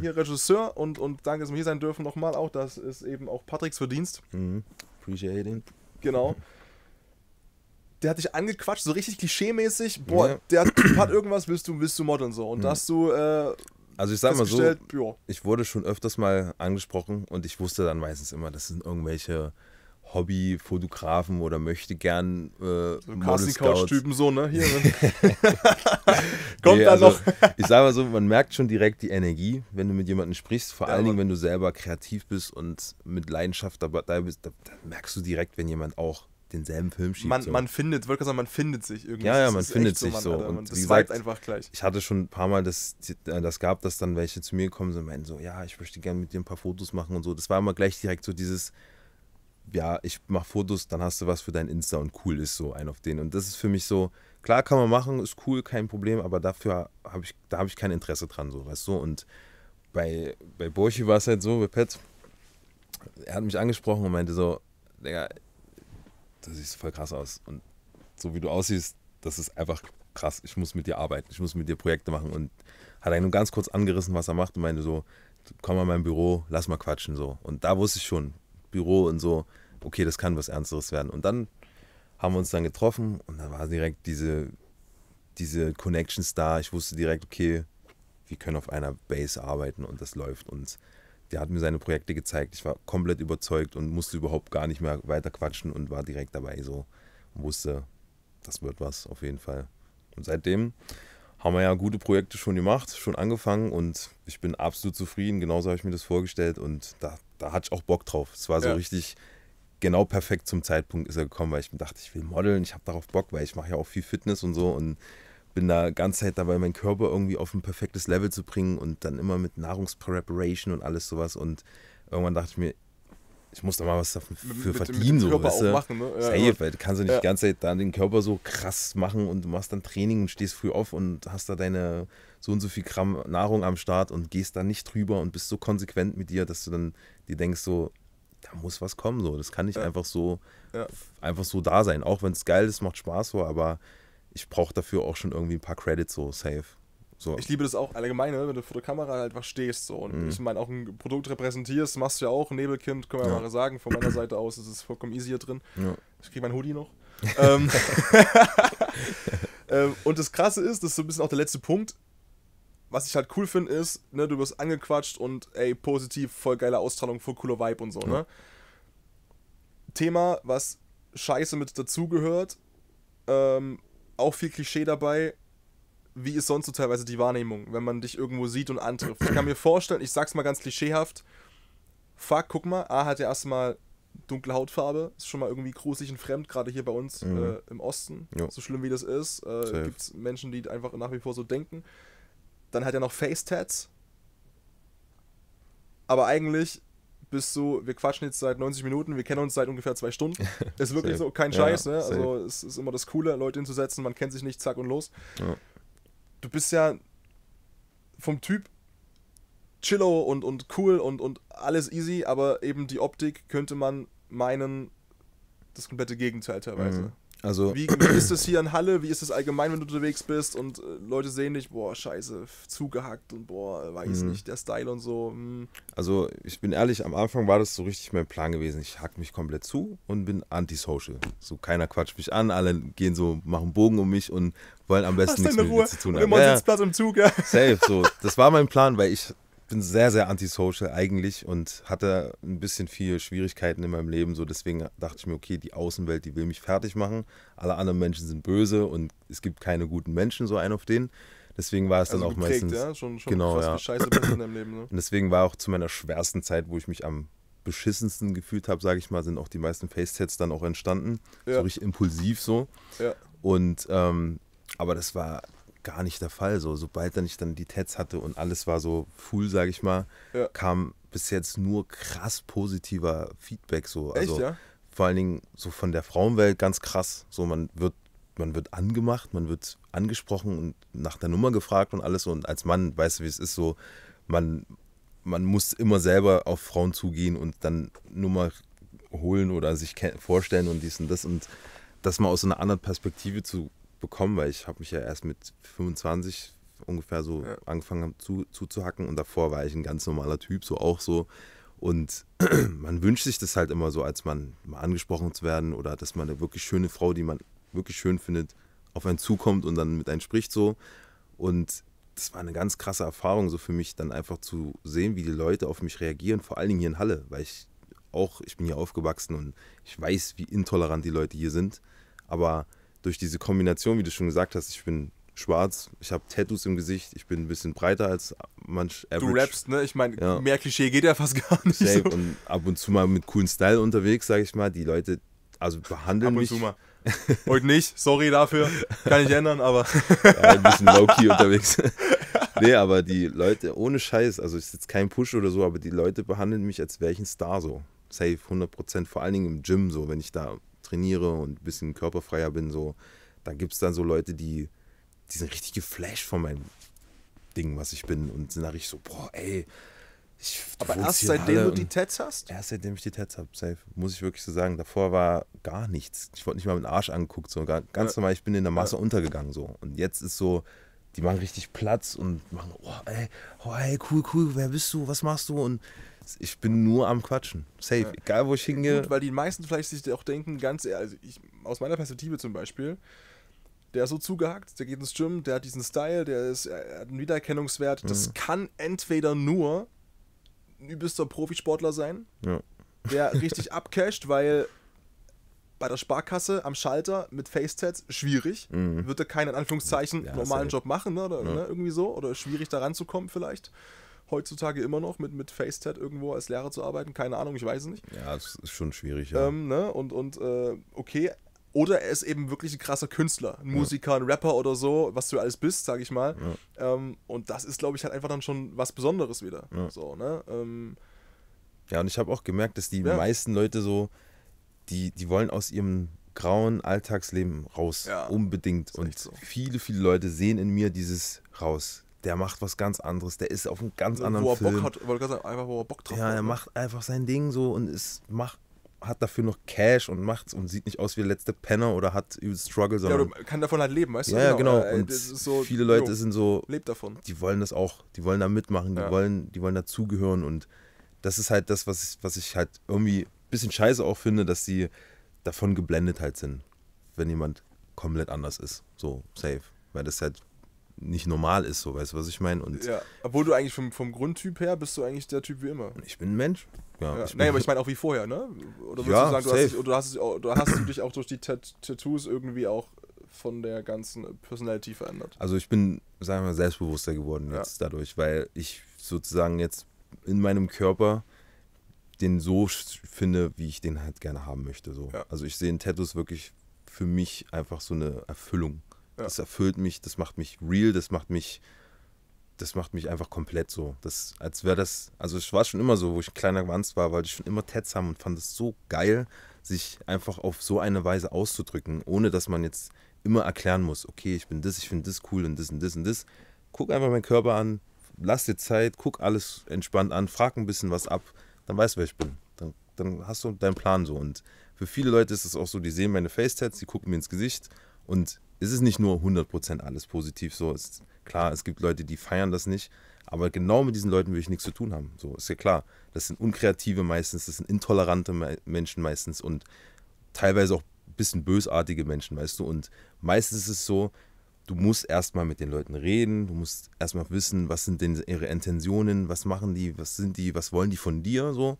Hier Regisseur und, und danke, dass wir hier sein dürfen nochmal auch. Das ist eben auch Patricks Verdienst. Mhm. Appreciate it. Genau. Der hat dich angequatscht, so richtig klischee-mäßig. Boah, ja. der hat irgendwas, willst du, willst du modeln so. Und mhm. da hast du äh, also ich sag mal so, ja. ich wurde schon öfters mal angesprochen und ich wusste dann meistens immer, das sind irgendwelche Hobby-Fotografen oder möchte gern äh, so couch typen so, ne? Hier, ne? Kommt nee, da also, noch. ich sage mal so, man merkt schon direkt die Energie, wenn du mit jemandem sprichst, vor ja, allen Dingen, wenn du selber kreativ bist und mit Leidenschaft dabei bist, da, da merkst du direkt, wenn jemand auch denselben Film schiebt. Man, so. man findet, wollte sagen, man findet sich irgendwie. Ja, ja, man findet sich so. Man, so. und das wie gesagt, einfach gleich. Ich hatte schon ein paar Mal das, äh, das gab, dass dann welche zu mir gekommen sind und meinen so, ja, ich möchte gerne mit dir ein paar Fotos machen und so. Das war immer gleich direkt so dieses, ja, ich mache Fotos, dann hast du was für dein Insta und cool ist so ein auf den. Und das ist für mich so, klar kann man machen, ist cool, kein Problem, aber dafür habe ich, da habe ich kein Interesse dran, so, weißt du. Und bei, bei Borchi war es halt so, bei Pet, er hat mich angesprochen und meinte so, Digga, du siehst voll krass aus. Und so wie du aussiehst, das ist einfach krass. Ich muss mit dir arbeiten, ich muss mit dir Projekte machen. Und hat einen nur ganz kurz angerissen, was er macht und meinte so, komm mal in mein Büro, lass mal quatschen so. Und da wusste ich schon, Büro und so, okay, das kann was Ernsteres werden. Und dann haben wir uns dann getroffen und da war direkt diese, diese Connections da. Ich wusste direkt, okay, wir können auf einer Base arbeiten und das läuft uns der hat mir seine Projekte gezeigt. Ich war komplett überzeugt und musste überhaupt gar nicht mehr weiter quatschen und war direkt dabei so und wusste, das wird was auf jeden Fall. Und seitdem haben wir ja gute Projekte schon gemacht, schon angefangen und ich bin absolut zufrieden. Genauso habe ich mir das vorgestellt und da, da hatte ich auch Bock drauf. Es war so ja. richtig genau perfekt zum Zeitpunkt ist er gekommen, weil ich mir dachte, ich will modeln, ich habe darauf Bock, weil ich mache ja auch viel Fitness und so und bin da ganze Zeit dabei, meinen Körper irgendwie auf ein perfektes Level zu bringen und dann immer mit Nahrungspreparation und alles sowas. Und irgendwann dachte ich mir, ich muss da mal was dafür mit, verdienen. Mit so, weißt du? machen, ne? ja, Safe, weil du kannst ja nicht ja. die ganze Zeit dann den Körper so krass machen und du machst dann Training und stehst früh auf und hast da deine so und so viel Gramm Nahrung am Start und gehst da nicht drüber und bist so konsequent mit dir, dass du dann dir denkst, so, da muss was kommen, so. Das kann nicht ja. einfach so einfach so da sein. Auch wenn es geil ist, macht Spaß so, aber ich brauche dafür auch schon irgendwie ein paar Credits so safe. So. Ich liebe das auch allgemein, ne, wenn du vor der Kamera halt was stehst so und mhm. ich meine auch ein Produkt repräsentierst, machst du ja auch Nebelkind, können wir ja. mal sagen, von meiner Seite aus ist es vollkommen easy hier drin. Ja. Ich kriege mein Hoodie noch. Ähm, ähm, und das Krasse ist, das ist so ein bisschen auch der letzte Punkt, was ich halt cool finde, ist, ne, du wirst angequatscht und ey, positiv, voll geile Ausstrahlung, voll cooler Vibe und so, ne? Thema, was scheiße mit dazugehört, ähm, auch viel Klischee dabei, wie ist sonst so teilweise die Wahrnehmung, wenn man dich irgendwo sieht und antrifft. Ich kann mir vorstellen, ich sag's mal ganz klischeehaft, fuck, guck mal, A hat ja erstmal dunkle Hautfarbe, ist schon mal irgendwie gruselig und fremd, gerade hier bei uns mhm. äh, im Osten, jo. so schlimm wie das ist, äh, gibt Menschen, die einfach nach wie vor so denken. Dann hat er noch Face-Tats, aber eigentlich bist so, wir quatschen jetzt seit 90 Minuten, wir kennen uns seit ungefähr zwei Stunden. Ist wirklich so, kein Scheiß, ja, ne? Also es ist immer das Coole, Leute hinzusetzen, man kennt sich nicht, zack und los. Ja. Du bist ja vom Typ chillo und, und cool und, und alles easy, aber eben die Optik könnte man meinen, das komplette Gegenteil teilweise. Mhm. Also wie, wie ist es hier in Halle? Wie ist es allgemein, wenn du unterwegs bist und äh, Leute sehen dich, boah, scheiße, zugehackt und boah, weiß mhm. nicht, der Style und so. Mh. Hm. Also ich bin ehrlich, am Anfang war das so richtig mein Plan gewesen. Ich hack mich komplett zu und bin antisocial. So keiner quatscht mich an, alle gehen so, machen Bogen um mich und wollen am besten Hast nichts mit mir zu tun haben. Immer ja, Sitzplatz im Zug, ja. Safe, so. Das war mein Plan, weil ich bin sehr, sehr antisocial eigentlich und hatte ein bisschen viele Schwierigkeiten in meinem Leben. So deswegen dachte ich mir, okay, die Außenwelt, die will mich fertig machen. Alle anderen Menschen sind böse und es gibt keine guten Menschen, so ein auf den. Deswegen war es also dann auch geprägt, meistens. Ja? Schon, schon genau, ja. Scheiße in deinem Leben. Ne? Und deswegen war auch zu meiner schwersten Zeit, wo ich mich am beschissensten gefühlt habe, sage ich mal, sind auch die meisten Face-Sets dann auch entstanden. Ja. So richtig impulsiv so. Ja. Und ähm, aber das war gar nicht der Fall. So, sobald er nicht dann die Tats hatte und alles war so full, sage ich mal, ja. kam bis jetzt nur krass positiver Feedback. So. Also, Echt, ja? Vor allen Dingen so von der Frauenwelt ganz krass. So, man wird, man wird angemacht, man wird angesprochen und nach der Nummer gefragt und alles. Und als Mann, weißt du, wie es ist, so, man, man muss immer selber auf Frauen zugehen und dann Nummer holen oder sich vorstellen und dies und das. Und das mal aus einer anderen Perspektive zu bekommen, weil ich habe mich ja erst mit 25 ungefähr so ja. angefangen zu, zuzuhacken und davor war ich ein ganz normaler Typ, so auch so. Und man wünscht sich das halt immer so, als man mal angesprochen zu werden oder dass man eine wirklich schöne Frau, die man wirklich schön findet, auf einen zukommt und dann mit einem spricht so. Und das war eine ganz krasse Erfahrung, so für mich dann einfach zu sehen, wie die Leute auf mich reagieren, vor allen Dingen hier in Halle, weil ich auch, ich bin hier aufgewachsen und ich weiß, wie intolerant die Leute hier sind. Aber durch diese Kombination, wie du schon gesagt hast, ich bin schwarz, ich habe Tattoos im Gesicht, ich bin ein bisschen breiter als manch average. Du rappst, ne? Ich meine, ja. mehr Klischee geht ja fast gar nicht. So. Und ab und zu mal mit coolen Style unterwegs, sage ich mal. Die Leute, also behandeln ab mich... Ab und zu mal. Heute nicht, sorry dafür, kann ich ändern, aber... ja, ein bisschen low-key unterwegs. nee, aber die Leute, ohne Scheiß, also ist jetzt kein Push oder so, aber die Leute behandeln mich, als wäre ich ein Star so. Safe, 100%, vor allen Dingen im Gym so, wenn ich da trainiere und ein bisschen körperfreier bin, so, da gibt es dann so Leute, die, die sind richtig geflasht von meinem Ding, was ich bin. Und sind da richtig so, boah, ey. Ich, Aber erst seitdem du die Tats hast? Erst seitdem ich die Tats habe, safe. Muss ich wirklich so sagen. Davor war gar nichts. Ich wurde nicht mal mit dem Arsch angeguckt. So. Ganz ja. normal, ich bin in der Masse ja. untergegangen. So. Und jetzt ist so, die machen richtig Platz und machen, oh, ey, oh, ey, cool, cool, wer bist du, was machst du? Und ich bin nur am Quatschen. Safe. Ja. Egal, wo ich hingehe. Gut, weil die meisten vielleicht sich auch denken, ganz ehrlich, also ich, aus meiner Perspektive zum Beispiel, der ist so zugehackt, der geht ins Gym, der hat diesen Style, der ist, hat einen Wiedererkennungswert. Mhm. Das kann entweder nur ein übelster Profisportler sein, ja. der richtig abcasht, weil bei der Sparkasse am Schalter mit Facetats schwierig. Mhm. Wird er keinen Anführungszeichen ja, normalen Job machen ne, oder ne, irgendwie so oder schwierig da ranzukommen vielleicht heutzutage immer noch mit, mit FaceTat irgendwo als Lehrer zu arbeiten. Keine Ahnung, ich weiß nicht. Ja, das ist schon schwierig. Ja. Ähm, ne? Und, und äh, okay, oder er ist eben wirklich ein krasser Künstler, ein ja. Musiker, ein Rapper oder so, was du alles bist, sag ich mal. Ja. Ähm, und das ist, glaube ich, halt einfach dann schon was Besonderes wieder. Ja. So, ne? Ähm, ja, und ich habe auch gemerkt, dass die meisten Leute so, die, die wollen aus ihrem grauen Alltagsleben raus, unbedingt. Und so. viele, viele Leute sehen in mir dieses raus der macht was ganz anderes, der ist auf einem ganz anderen wo er Film. Bock hat, wollte gerade sagen, einfach wo er Bock drauf ja, hat. Ja, er macht einfach sein Ding so und ist, macht, hat dafür noch Cash und macht's und sieht nicht aus wie der letzte Penner oder hat Struggle, sondern. Ja, du kann davon halt leben, weißt du? Ja, genau. genau. Äh, und äh, so, viele Leute jo, sind so. Lebt davon. Die wollen das auch, die wollen da mitmachen, die ja. wollen, die wollen dazugehören und das ist halt das, was ich, was ich halt irgendwie ein bisschen scheiße auch finde, dass sie davon geblendet halt sind, wenn jemand komplett anders ist. So, safe. Weil das halt nicht normal ist, so weißt du, was ich meine? ja, obwohl du eigentlich vom, vom Grundtyp her bist du eigentlich der Typ wie immer. Ich bin ein Mensch. Ja, ja. Ich naja, aber ich meine auch wie vorher, ne? Oder würdest ja, du sagen, du hast, dich, du, hast, du hast, du dich auch durch die Tat Tattoos irgendwie auch von der ganzen Personality verändert? Also ich bin, sagen wir mal, selbstbewusster geworden jetzt ja. dadurch, weil ich sozusagen jetzt in meinem Körper den so finde, wie ich den halt gerne haben möchte. So. Ja. Also ich sehe in Tattoos wirklich für mich einfach so eine Erfüllung. Ja. Das erfüllt mich, das macht mich real, das macht mich, das macht mich einfach komplett so. Das, als wäre das, also ich war schon immer so, wo ich ein kleiner Wanz war, weil ich schon immer Tats haben und fand es so geil, sich einfach auf so eine Weise auszudrücken, ohne dass man jetzt immer erklären muss, okay, ich bin das, ich finde das cool und das und das und das. Guck einfach meinen Körper an, lass dir Zeit, guck alles entspannt an, frag ein bisschen was ab, dann weißt du, wer ich bin. Dann, dann hast du deinen Plan so. Und für viele Leute ist es auch so, die sehen meine Face-Tats, die gucken mir ins Gesicht und es ist nicht nur 100% alles positiv. So ist klar, es gibt Leute, die feiern das nicht. Aber genau mit diesen Leuten will ich nichts zu tun haben. So ist ja klar. Das sind unkreative meistens, das sind intolerante Me Menschen meistens und teilweise auch ein bisschen bösartige Menschen, weißt du. Und meistens ist es so, du musst erstmal mit den Leuten reden, du musst erstmal wissen, was sind denn ihre Intentionen, was machen die, was sind die, was wollen die von dir, so.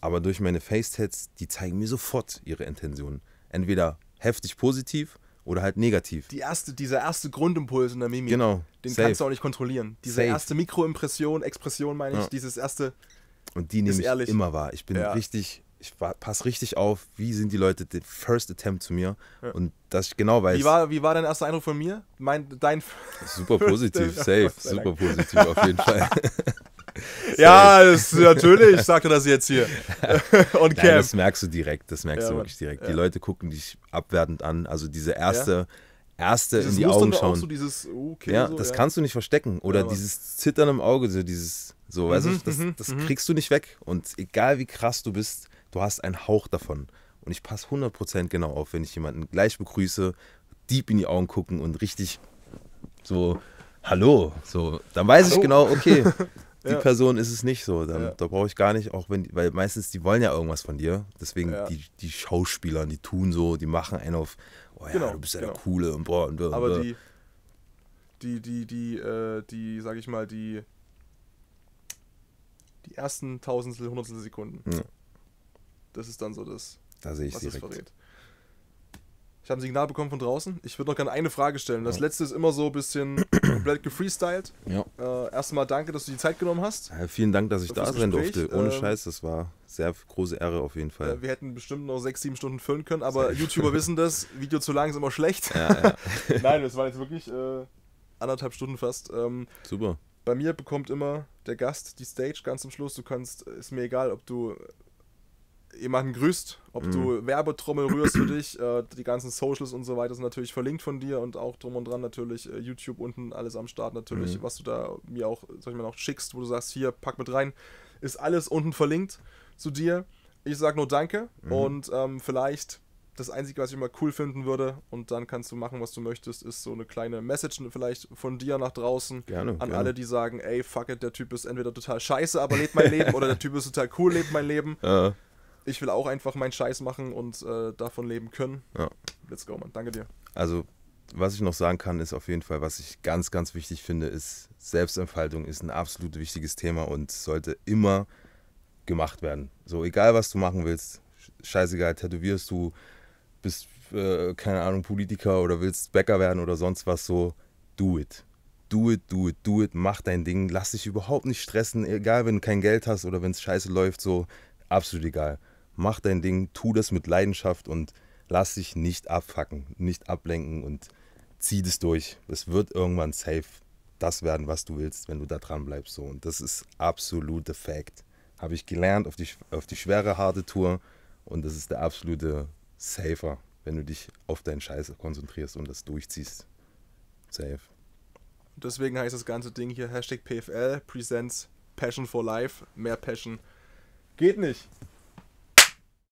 Aber durch meine Facetats, die zeigen mir sofort ihre Intentionen. Entweder heftig positiv oder halt negativ. Die erste, dieser erste Grundimpuls in der Mimik, genau. den Safe. kannst du auch nicht kontrollieren. Diese Safe. erste Mikroimpression, Expression meine ich, ja. dieses erste. Und die nehme ich ehrlich. immer wahr. Ich bin ja. richtig, ich passe richtig auf, wie sind die Leute, den First Attempt zu mir. Ja. Und dass ich genau weiß. Wie war, wie war dein erster Eindruck von mir? Mein, dein Super positiv, safe. Super positiv auf jeden Fall. ja, das, natürlich ich sagte das jetzt hier. Und Nein, das merkst du direkt, das merkst ja, du wirklich direkt. Ja. Die Leute gucken dich abwertend an. Also diese erste, ja. erste dieses in die Augen schauen. So dieses, oh, okay, ja, so, das kannst du nicht verstecken. Oder dieses Zittern im Auge, so dieses, so, mhm, weißt du, mhm, das, mhm, das mhm. kriegst du nicht weg. Und egal wie krass du bist, du hast einen Hauch davon. Und ich passe 100% genau auf, wenn ich jemanden gleich begrüße, deep in die Augen gucken und richtig so, hallo, so, dann weiß hallo. ich genau, okay, die ja. Person ist es nicht so. Dann, ja. Da brauche ich gar nicht, auch wenn, weil meistens die wollen ja irgendwas von dir. Deswegen ja. die, die Schauspieler, die tun so, die machen einen auf, oh ja, genau, du bist ja genau. der Coole und boah und blah, Aber die, die, die, die, äh, die, sag ich mal, die, die ersten Tausendstel, Hundertstel Sekunden. Ja. Das ist dann so das, da sehe ich was direkt. es verrät. Ich habe ein Signal bekommen von draußen. Ich würde noch gerne eine Frage stellen. Das letzte ist immer so ein bisschen und blöd gefreestylt. Ja. Äh, erstmal danke, dass du die Zeit genommen hast. Ja, vielen Dank, dass ich da sein durfte. Ohne ähm, Scheiß, das war sehr große Ehre auf jeden Fall. Äh, wir hätten bestimmt noch sechs, sieben Stunden füllen können, aber Safe. YouTuber wissen das. Video zu lang ist immer schlecht. Ja, Nein, das war jetzt wirklich äh, anderthalb Stunden fast. Ähm, Super. Bei mir bekommt immer der Gast die Stage ganz zum Schluss. Du kannst, ist mir egal, ob du jemanden grüßt, ob mhm. du Werbetrommel rührst für dich, äh, die ganzen Socials und so weiter sind natürlich verlinkt von dir und auch drum und dran natürlich äh, YouTube unten alles am Start natürlich, mhm. was du da mir auch, sag ich mal, noch schickst, wo du sagst, hier, pack mit rein, ist alles unten verlinkt zu dir. Ich sag nur Danke mhm. und ähm, vielleicht das Einzige, was ich immer cool finden würde, und dann kannst du machen, was du möchtest, ist so eine kleine Message vielleicht von dir nach draußen gerne, an gerne. alle, die sagen, ey, fuck it, der Typ ist entweder total scheiße, aber lebt mein Leben, oder der Typ ist total cool, lebt mein Leben. Uh. ich will auch einfach meinen Scheiß machen und äh, davon leben können. Ja. Let's go, Mann. Danke dir. Also, was ich noch sagen kann, ist auf jeden Fall, was ich ganz, ganz wichtig finde, ist, Selbstentfaltung ist ein absolut wichtiges Thema und sollte immer gemacht werden. So, egal was du machen willst, scheißegal, tätowierst du, bist, äh, keine Ahnung, Politiker oder willst Bäcker werden oder sonst was, so, do it. Do it, do it, do it, mach dein Ding, lass dich überhaupt nicht stressen, egal wenn du kein Geld hast oder wenn es scheiße läuft, so, absolut egal mach dein Ding, tu das mit Leidenschaft und lass dich nicht abfacken, nicht ablenken und zieh das durch. Es wird irgendwann safe das werden, was du willst, wenn du da dran bleibst. So. Und das ist absolute Fact. Habe ich gelernt auf die, auf die schwere, harte Tour und das ist der absolute Safer, wenn du dich auf deinen Scheiß konzentrierst und das durchziehst. Safe. Deswegen heißt das ganze Ding hier Hashtag PFL Presents Passion for Life. Mehr Passion geht nicht.